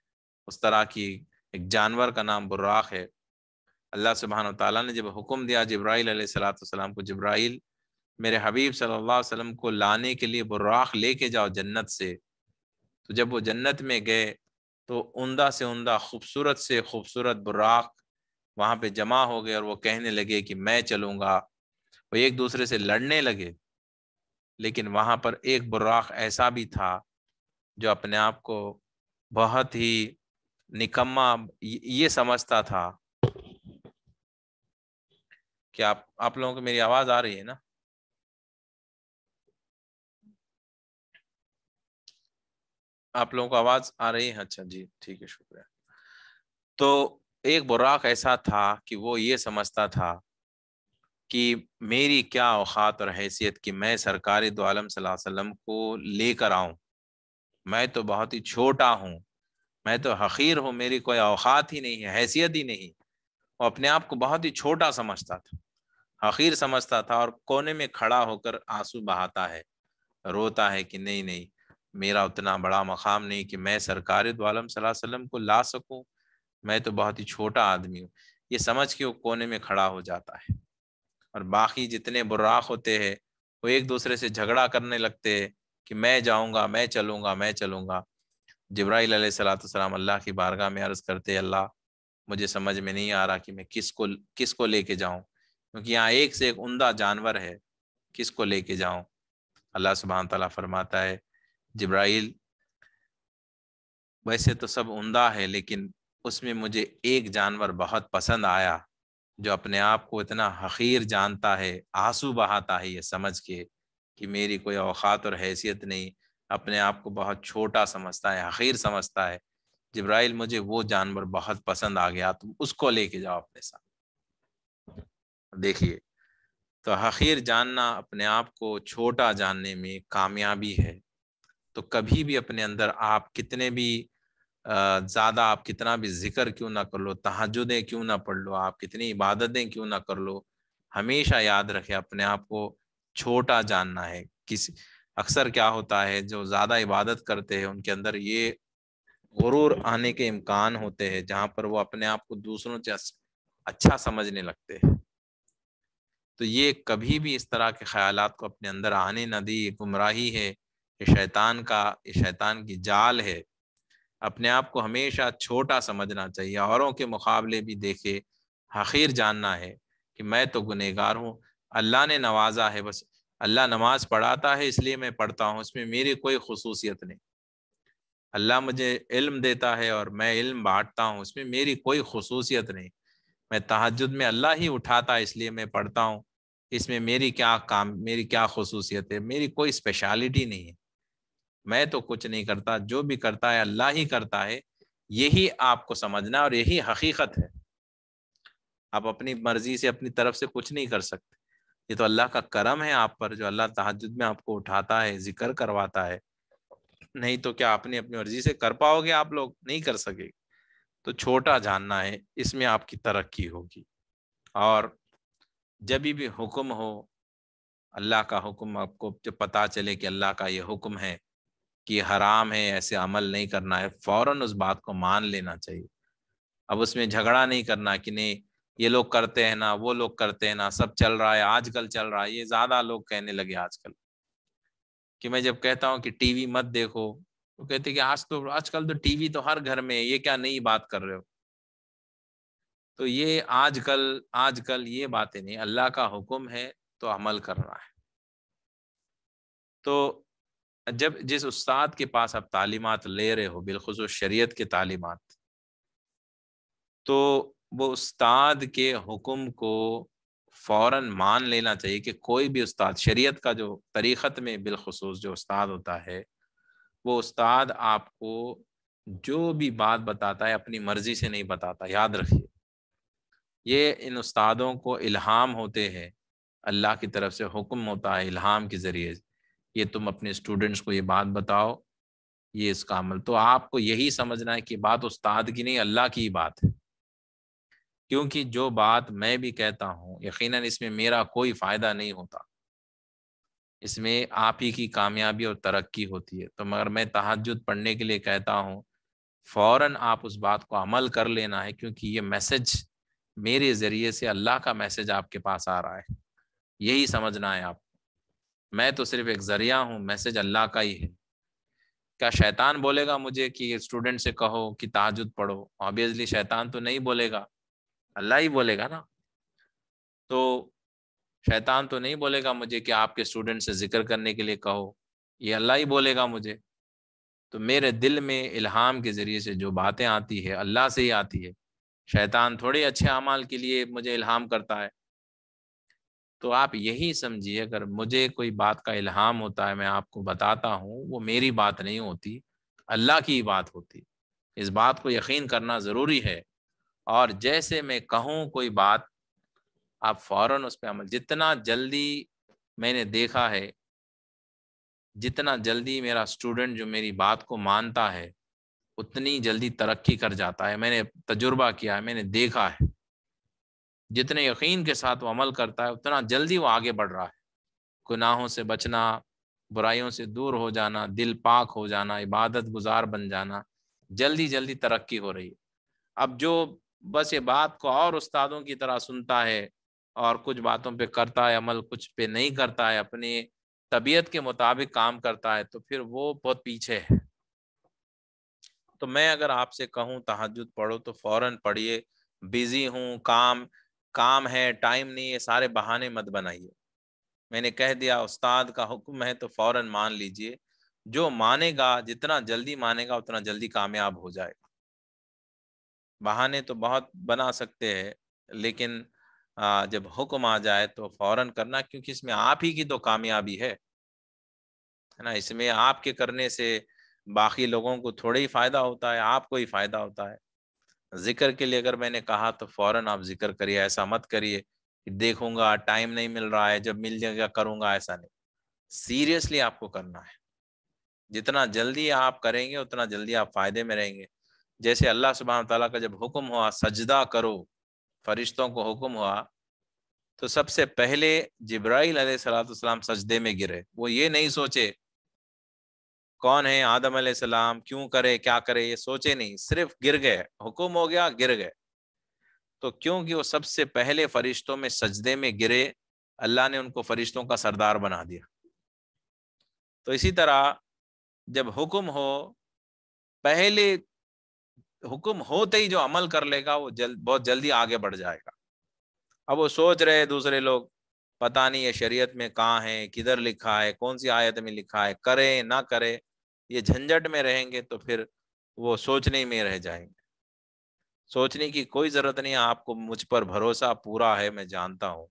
Speaker 1: उस तरह की एक जानवर का नाम बुराख़ है अल्लाह सुबहान तला ने जब हुक्म दिया जब्राईल सलाम को जब्राईल मेरे हबीब सल्लल्लाहु अलैहि वसल्लम को लाने के लिए बुराख लेके जाओ जन्नत से तो जब वो जन्नत में गए तो उमदा से उमदा खूबसूरत से खूबसूरत बुराक वहाँ पे जमा हो गए और वो कहने लगे कि मैं चलूंगा वो एक दूसरे से लड़ने लगे लेकिन वहाँ पर एक बुराक ऐसा भी था जो अपने आप को बहुत ही निकम्मा ये समझता था कि आप आप लोगों को मेरी आवाज़ आ रही है ना आप लोगों को आवाज आ रही है अच्छा जी ठीक है शुक्रिया तो एक बुराक ऐसा था कि वो ये समझता था कि मेरी क्या औकात और हैसियत कि मैं सरकारी दोआलम वसल्लम को लेकर आऊं मैं तो बहुत ही छोटा हूँ मैं तो हकीर हूँ मेरी कोई औकात ही नहीं है हैसियत ही नहीं वो अपने आप को बहुत ही छोटा समझता था हकीर समझता था और कोने में खड़ा होकर आंसू बहाता है रोता है कि नहीं नहीं मेरा उतना बड़ा मकाम नहीं कि मैं सरकार दोआलम वसल्लम को ला सकूं मैं तो बहुत ही छोटा आदमी हूँ ये समझ के वो कोने में खड़ा हो जाता है और बाकी जितने बुर्राक होते हैं वो एक दूसरे से झगड़ा करने लगते हैं कि मैं जाऊँगा मैं चलूँगा मैं चलूँगा जब्राईल सलाम अल्लाह की बारगाह में अर्ज़ करते अल्लाह मुझे समझ में नहीं आ रहा कि मैं किस को किस को लेके जाऊं क्योंकि यहाँ एक से एक उमदा जानवर है किस को लेके जाऊं अल्लाह सुबहान तला फरमाता है जब्राइल वैसे तो सब उमदा है लेकिन उसमें मुझे एक जानवर बहुत पसंद आया जो अपने आप को इतना हकीर जानता है आंसू बहाता है ये समझ के कि मेरी कोई औकात और हैसियत नहीं अपने आप को बहुत छोटा समझता है हकीर समझता है जब्राइल मुझे वो जानवर बहुत पसंद आ गया तुम उसको लेके जाओ अपने साथ देखिए तो हकीर जानना अपने आप को छोटा जानने में कामयाबी है तो कभी भी अपने अंदर आप कितने भी ज़्यादा आप कितना भी जिक्र क्यों ना कर लो तहजदें क्यों ना पढ़ लो आप कितनी इबादतें क्यों ना कर लो हमेशा याद रखें अपने आप को छोटा जानना है किसी अक्सर क्या होता है जो ज़्यादा इबादत करते हैं उनके अंदर ये गुरूर आने के इम्कान होते हैं जहाँ पर वो अपने आप को दूसरों से अच्छा समझने लगते हैं तो ये कभी भी इस तरह के ख्याल को अपने अंदर आने ना दी गुमराही है शैतान का ये शैतान की जाल है अपने आप को हमेशा छोटा समझना चाहिए औरों के मुकाबले भी देखे हकीर जानना है कि मैं तो गुनहगार हूँ अल्लाह ने नवाजा है बस अल्लाह नमाज पढ़ाता है इसलिए मैं पढ़ता हूँ इसमें मेरी कोई खसूसियत नहीं अल्लाह मुझे इल्म देता है और मैं इल्म बांटता हूँ इसमें मेरी कोई खसूसियत नहीं मैं तहजद में अल्लाह ही उठाता है इसलिए मैं पढ़ता हूँ इसमें मेरी क्या काम मेरी क्या खसूसियत है मेरी कोई स्पेशलिटी नहीं है मैं तो कुछ नहीं करता जो भी करता है अल्लाह ही करता है यही आपको समझना और यही हकीकत है आप अपनी मर्जी से अपनी तरफ से कुछ नहीं कर सकते ये तो अल्लाह का करम है आप पर जो अल्लाह तहजद में आपको उठाता है जिक्र करवाता है नहीं तो क्या आपने अपनी मर्जी से कर पाओगे आप लोग नहीं कर सके तो छोटा जानना है इसमें आपकी तरक्की होगी और जब भी हुक्म हो अल्लाह का हुक्म आपको जब पता चले कि अल्लाह का ये हुक्म है कि हराम है ऐसे अमल नहीं करना है फौरन उस बात को मान लेना चाहिए अब उसमें झगड़ा नहीं करना कि नहीं ये लोग करते हैं ना वो लोग करते हैं ना सब चल रहा है आजकल चल रहा है ये ज्यादा लोग कहने लगे आजकल कि मैं जब कहता हूँ कि टीवी मत देखो तो कहते कि आज तो आजकल तो टीवी तो हर घर में है ये क्या नई बात कर रहे हो तो ये आजकल आजकल ये बातें नहीं अल्लाह का हुक्म है तो अमल करना है तो जब जिस उस्ताद के पास आप तालीमत ले रहे हो बिलखसूस शरीयत के तालीमत तो वो उस्ताद के हुक्म को फ़ौर मान लेना चाहिए कि कोई भी उस्ताद शरीयत का जो तरीक़त में बिलखसूस जो उस्ताद होता है वो उस्ताद आपको जो भी बात बताता है अपनी मर्ज़ी से नहीं बताता याद रखिए ये इन उस्तादों को इल्हाम होते हैं अल्लाह की तरफ से हुक्म होता है इल्हाम के ज़रिए ये तुम अपने स्टूडेंट्स को ये बात बताओ ये इसका अमल तो आपको यही समझना है कि बात उस्ताद की नहीं अल्लाह की बात है क्योंकि जो बात मैं भी कहता हूँ यकीन इसमें मेरा कोई फ़ायदा नहीं होता इसमें आप ही की कामयाबी और तरक्की होती है तो मगर मैं तहजद पढ़ने के लिए कहता हूँ फ़ौर आप उस बात को अमल कर लेना है क्योंकि ये मैसेज मेरे ज़रिए से अल्लाह का मैसेज आपके पास आ रहा है यही समझना है आप मैं तो सिर्फ एक जरिया हूँ मैसेज अल्लाह का ही है क्या शैतान बोलेगा मुझे कि स्टूडेंट से कहो कि ताजुद पढ़ो ऑब्वियसली शैतान तो नहीं बोलेगा अल्लाह ही बोलेगा ना तो शैतान तो नहीं बोलेगा मुझे कि आपके स्टूडेंट से जिक्र करने के लिए कहो ये अल्लाह ही बोलेगा मुझे तो मेरे दिल में इल्हाम के ज़रिए से जो बातें आती है अल्लाह से ही आती है शैतान थोड़े अच्छे अमाल के लिए मुझे इल्हाम करता है तो आप यही समझिए अगर मुझे कोई बात का इल्हाम होता है मैं आपको बताता हूँ वो मेरी बात नहीं होती अल्लाह की बात होती इस बात को यकीन करना ज़रूरी है और जैसे मैं कहूँ कोई बात आप फ़ौर उस पर अमल जितना जल्दी मैंने देखा है जितना जल्दी मेरा स्टूडेंट जो मेरी बात को मानता है उतनी जल्दी तरक्की कर जाता है मैंने तजुर्बा किया है मैंने देखा है जितने यकीन के साथ वो अमल करता है उतना जल्दी वो आगे बढ़ रहा है गुनाहों से बचना बुराइयों से दूर हो जाना दिल पाक हो जाना इबादत गुजार बन जाना जल्दी जल्दी तरक्की हो रही है अब जो बस ये बात को और उस्तादों की तरह सुनता है और कुछ बातों पे करता है अमल कुछ पे नहीं करता है अपनी तबीयत के मुताबिक काम करता है तो फिर वो बहुत पीछे है तो मैं अगर आपसे कहूँ तहजद पढ़ो तो फ़ौरन पढ़िए बिजी हूँ काम काम है टाइम नहीं है सारे बहाने मत बनाइए मैंने कह दिया उस्ताद का हुक्म है तो फौरन मान लीजिए जो मानेगा जितना जल्दी मानेगा उतना जल्दी कामयाब हो जाएगा बहाने तो बहुत बना सकते हैं लेकिन जब हुक्म आ जाए तो फौरन करना क्योंकि इसमें आप ही की तो कामयाबी है है ना इसमें आपके करने से बाकी लोगों को थोड़ा ही फायदा होता है आपको ही फायदा होता है जिक्र के लिए अगर मैंने कहा तो फौरन आप जिक्र करिए ऐसा मत करिए देखूंगा टाइम नहीं मिल रहा है जब मिल जाएगा करूंगा ऐसा नहीं सीरियसली आपको करना है जितना जल्दी आप करेंगे उतना जल्दी आप फायदे में रहेंगे जैसे अल्लाह सुबह तला का जब हुक्म हुआ सजदा करो फरिश्तों को हुक्म हुआ तो सबसे पहले जिब्राइल सलाम सजदे में गिरे वो ये नहीं सोचे कौन है आदम सलाम क्यों करे क्या करे ये सोचे नहीं सिर्फ गिर गए हुक्म हो गया गिर गए तो क्योंकि वो सबसे पहले फरिश्तों में सजदे में गिरे अल्लाह ने उनको फरिश्तों का सरदार बना दिया तो इसी तरह जब हुक्म हो पहले हुक्म होते ही जो अमल कर लेगा वो जल्द बहुत जल्दी आगे बढ़ जाएगा अब वो सोच रहे दूसरे लोग पता नहीं ये शरीयत में कहाँ है किधर लिखा है कौन सी आयत में लिखा है करे ना करे ये झंझट में रहेंगे तो फिर वो सोचने में रह जाएंगे सोचने की कोई जरूरत नहीं है आपको मुझ पर भरोसा पूरा है मैं जानता हूं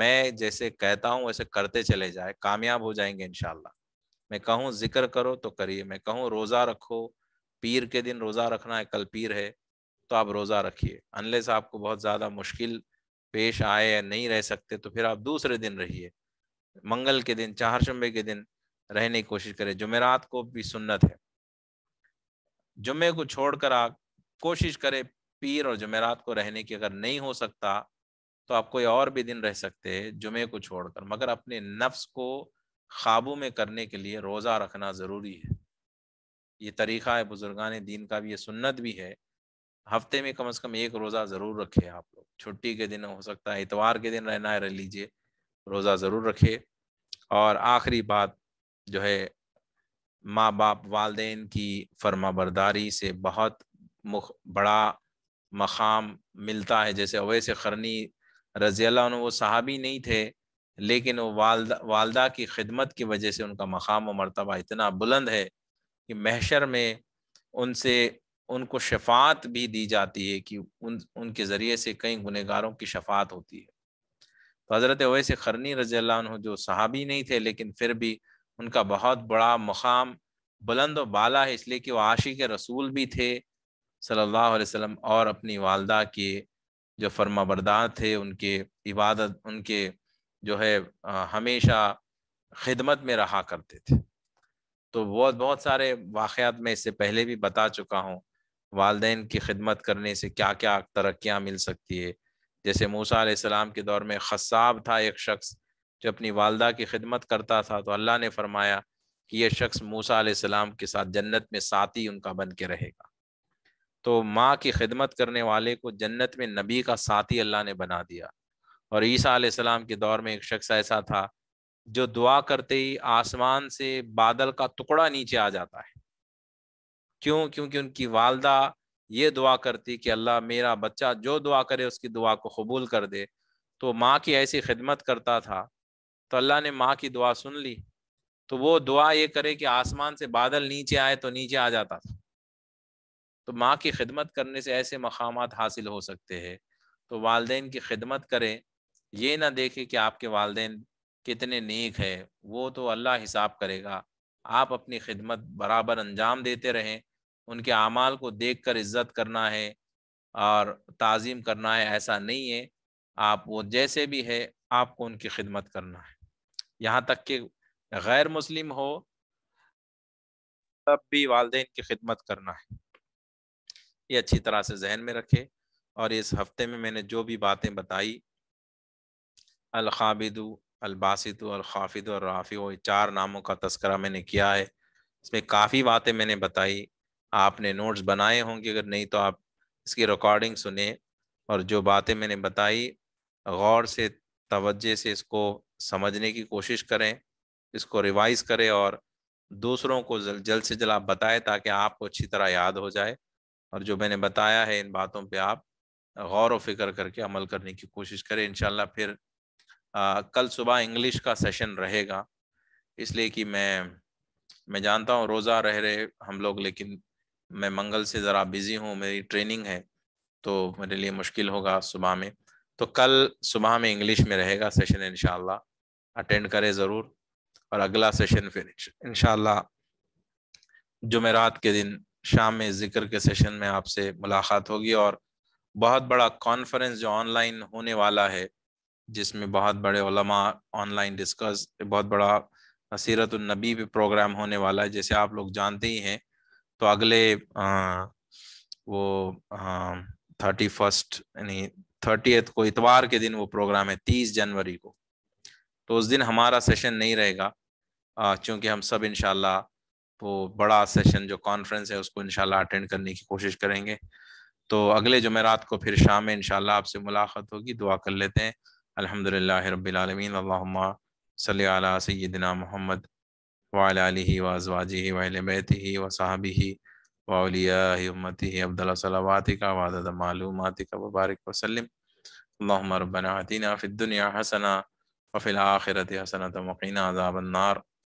Speaker 1: मैं जैसे कहता हूँ वैसे करते चले जाए कामयाब हो जाएंगे इनशाला मैं कहूँ जिक्र करो तो करिए मैं कहूँ रोज़ा रखो पीर के दिन रोज़ा रखना है कल पीर है तो आप रोज़ा रखिए अनलेस आपको बहुत ज़्यादा मुश्किल पेश आए या नहीं रह सकते तो फिर आप दूसरे दिन रहिए मंगल के दिन चारशंबे के दिन रहने की कोशिश करें जुमेरात को भी सुन्नत है जुमे को छोड़कर आप कोशिश करें पीर और जुमेरात को रहने की अगर नहीं हो सकता तो आप कोई और भी दिन रह सकते हैं जुमे को छोड़कर मगर अपने नफ्स को काबू में करने के लिए रोज़ा रखना ज़रूरी है ये तरीक़ा है बुजुर्गान दीन का भी ये सुन्नत भी है हफ्ते में कम से कम एक रोज़ा ज़रूर रखे आप लोग छुट्टी के दिन हो सकता है इतवार के दिन रहना है रह लीजिए रोज़ा ज़रूर रखे और आखिरी बात जो है माँ बाप वालदे की फर्मा बरदारी से बहुत मुख बड़ा मकाम मिलता है जैसे अवैस खरनी रजी वो सहाबी नहीं थे लेकिन वो वालद वालदा की खिदमत की वजह से उनका मकाम व मरतबा इतना बुलंद है कि महशर में उनसे उनको शफात भी दी जाती है कि उन उनके ज़रिए से कई गुनहगारों की शफात होती है तो हज़रत अवैस खरनी रजी जो सहाबी नहीं थे लेकिन फिर भी उनका बहुत बड़ा मुकाम बुलंद बाला है इसलिए कि वह आशी के रसूल भी थे सल्लल्लाहु अलैहि वसल्लम और अपनी वालदा के जो फर्मा बरदार थे उनके इबादत उनके जो है हमेशा खिदमत में रहा करते थे तो बहुत बहुत सारे वाक़ात मैं इससे पहले भी बता चुका हूँ वालदेन की खिदमत करने से क्या क्या तरक्याँ मिल सकती है जैसे मूसा सलाम के दौर में खसाब था एक शख्स जो अपनी वालदा की खिदमत करता था तो अल्लाह ने फरमाया कि यह शख्स मूसा सलाम के साथ जन्नत में साथी उनका बन के रहेगा तो माँ की खिदमत करने वाले को जन्नत में नबी का साथी अल्लाह ने बना दिया और ईसा आलाम के दौर में एक शख्स ऐसा था जो दुआ करते ही आसमान से बादल का टुकड़ा नीचे आ जाता है क्यों क्योंकि उनकी वालदा ये दुआ करती कि अल्लाह मेरा बच्चा जो दुआ करे उसकी दुआ को कबूल कर दे तो माँ की ऐसी खिदमत करता था तो अल्लाह ने माँ की दुआ सुन ली तो वो दुआ ये करे कि आसमान से बादल नीचे आए तो नीचे आ जाता था तो माँ की खिदमत करने से ऐसे मकाम हासिल हो सकते हैं तो वालदेन की खिदमत करें ये ना देखें कि आपके वालदे कितने नेक है वो तो अल्लाह हिसाब करेगा आप अपनी खिदमत बराबर अंजाम देते रहें उनके अमाल को देख कर इज़्ज़त करना है और तज़ीम करना है ऐसा नहीं है आप वो जैसे भी है आपको उनकी खिदमत करना है यहाँ तक कि गैर मुस्लिम हो तब भी वालदेन की खिदमत करना है ये अच्छी तरह से जहन में रखे और इस हफ्ते में मैंने जो भी बातें बताई अलखाबिदु अलबासित अलखाफिद और राफ़ी चार नामों का तस्करा मैंने किया है इसमें काफ़ी बातें मैंने बताई आपने नोट्स बनाए होंगे अगर नहीं तो आप इसकी रिकॉर्डिंग सुने और जो बातें मैंने बताई गौर से तवज्जे से इसको समझने की कोशिश करें इसको रिवाइज करें और दूसरों को जल्द जल से जल्द आप बताएं ताकि आपको अच्छी तरह याद हो जाए और जो मैंने बताया है इन बातों पे आप गौर व फिक्र करके अमल करने की कोशिश करें इन फिर आ, कल सुबह इंग्लिश का सेशन रहेगा इसलिए कि मैं मैं जानता हूँ रोज़ा रह रहे हम लोग लेकिन मैं मंगल से ज़रा बिज़ी हूँ मेरी ट्रेनिंग है तो मेरे लिए मुश्किल होगा सुबह में तो कल सुबह में इंग्लिश में रहेगा सेशन इनशाला अटेंड करें ज़रूर और अगला सेशन फिर इनशाला जुमेरात के दिन शाम में जिक्र के सेशन में आपसे मुलाकात होगी और बहुत बड़ा कॉन्फ्रेंस जो ऑनलाइन होने वाला है जिसमें बहुत बड़े ओलमा ऑनलाइन डिस्कस बहुत बड़ा सीरत नबी प्रोग्राम होने वाला है जैसे आप लोग जानते ही हैं तो अगले आ, वो थर्टी फर्स्ट यानी थर्टीथ को इतवार के दिन वो प्रोग्राम है तीस जनवरी को तो उस दिन हमारा सेशन नहीं रहेगा क्योंकि हम सब इनशाला वो बड़ा सेशन जो कॉन्फ्रेंस है उसको इनशाला अटेंड करने की कोशिश करेंगे तो अगले जुमेरात को फिर शाम में इनशाला आपसे मुलाकात होगी दुआ कर लेते हैं अलहमदिल्ला रबीआलमीन सल सैदिना मोहम्मद वाली वजवाजी वाल बैत ही ही وأوليائه أمته أفضل صلواتك وعدد معلوماتك وبارك وسلم اللهم ربنا آتنا في الدنيا حسنة وفي الآخرة حسنة وقنا عذاب النار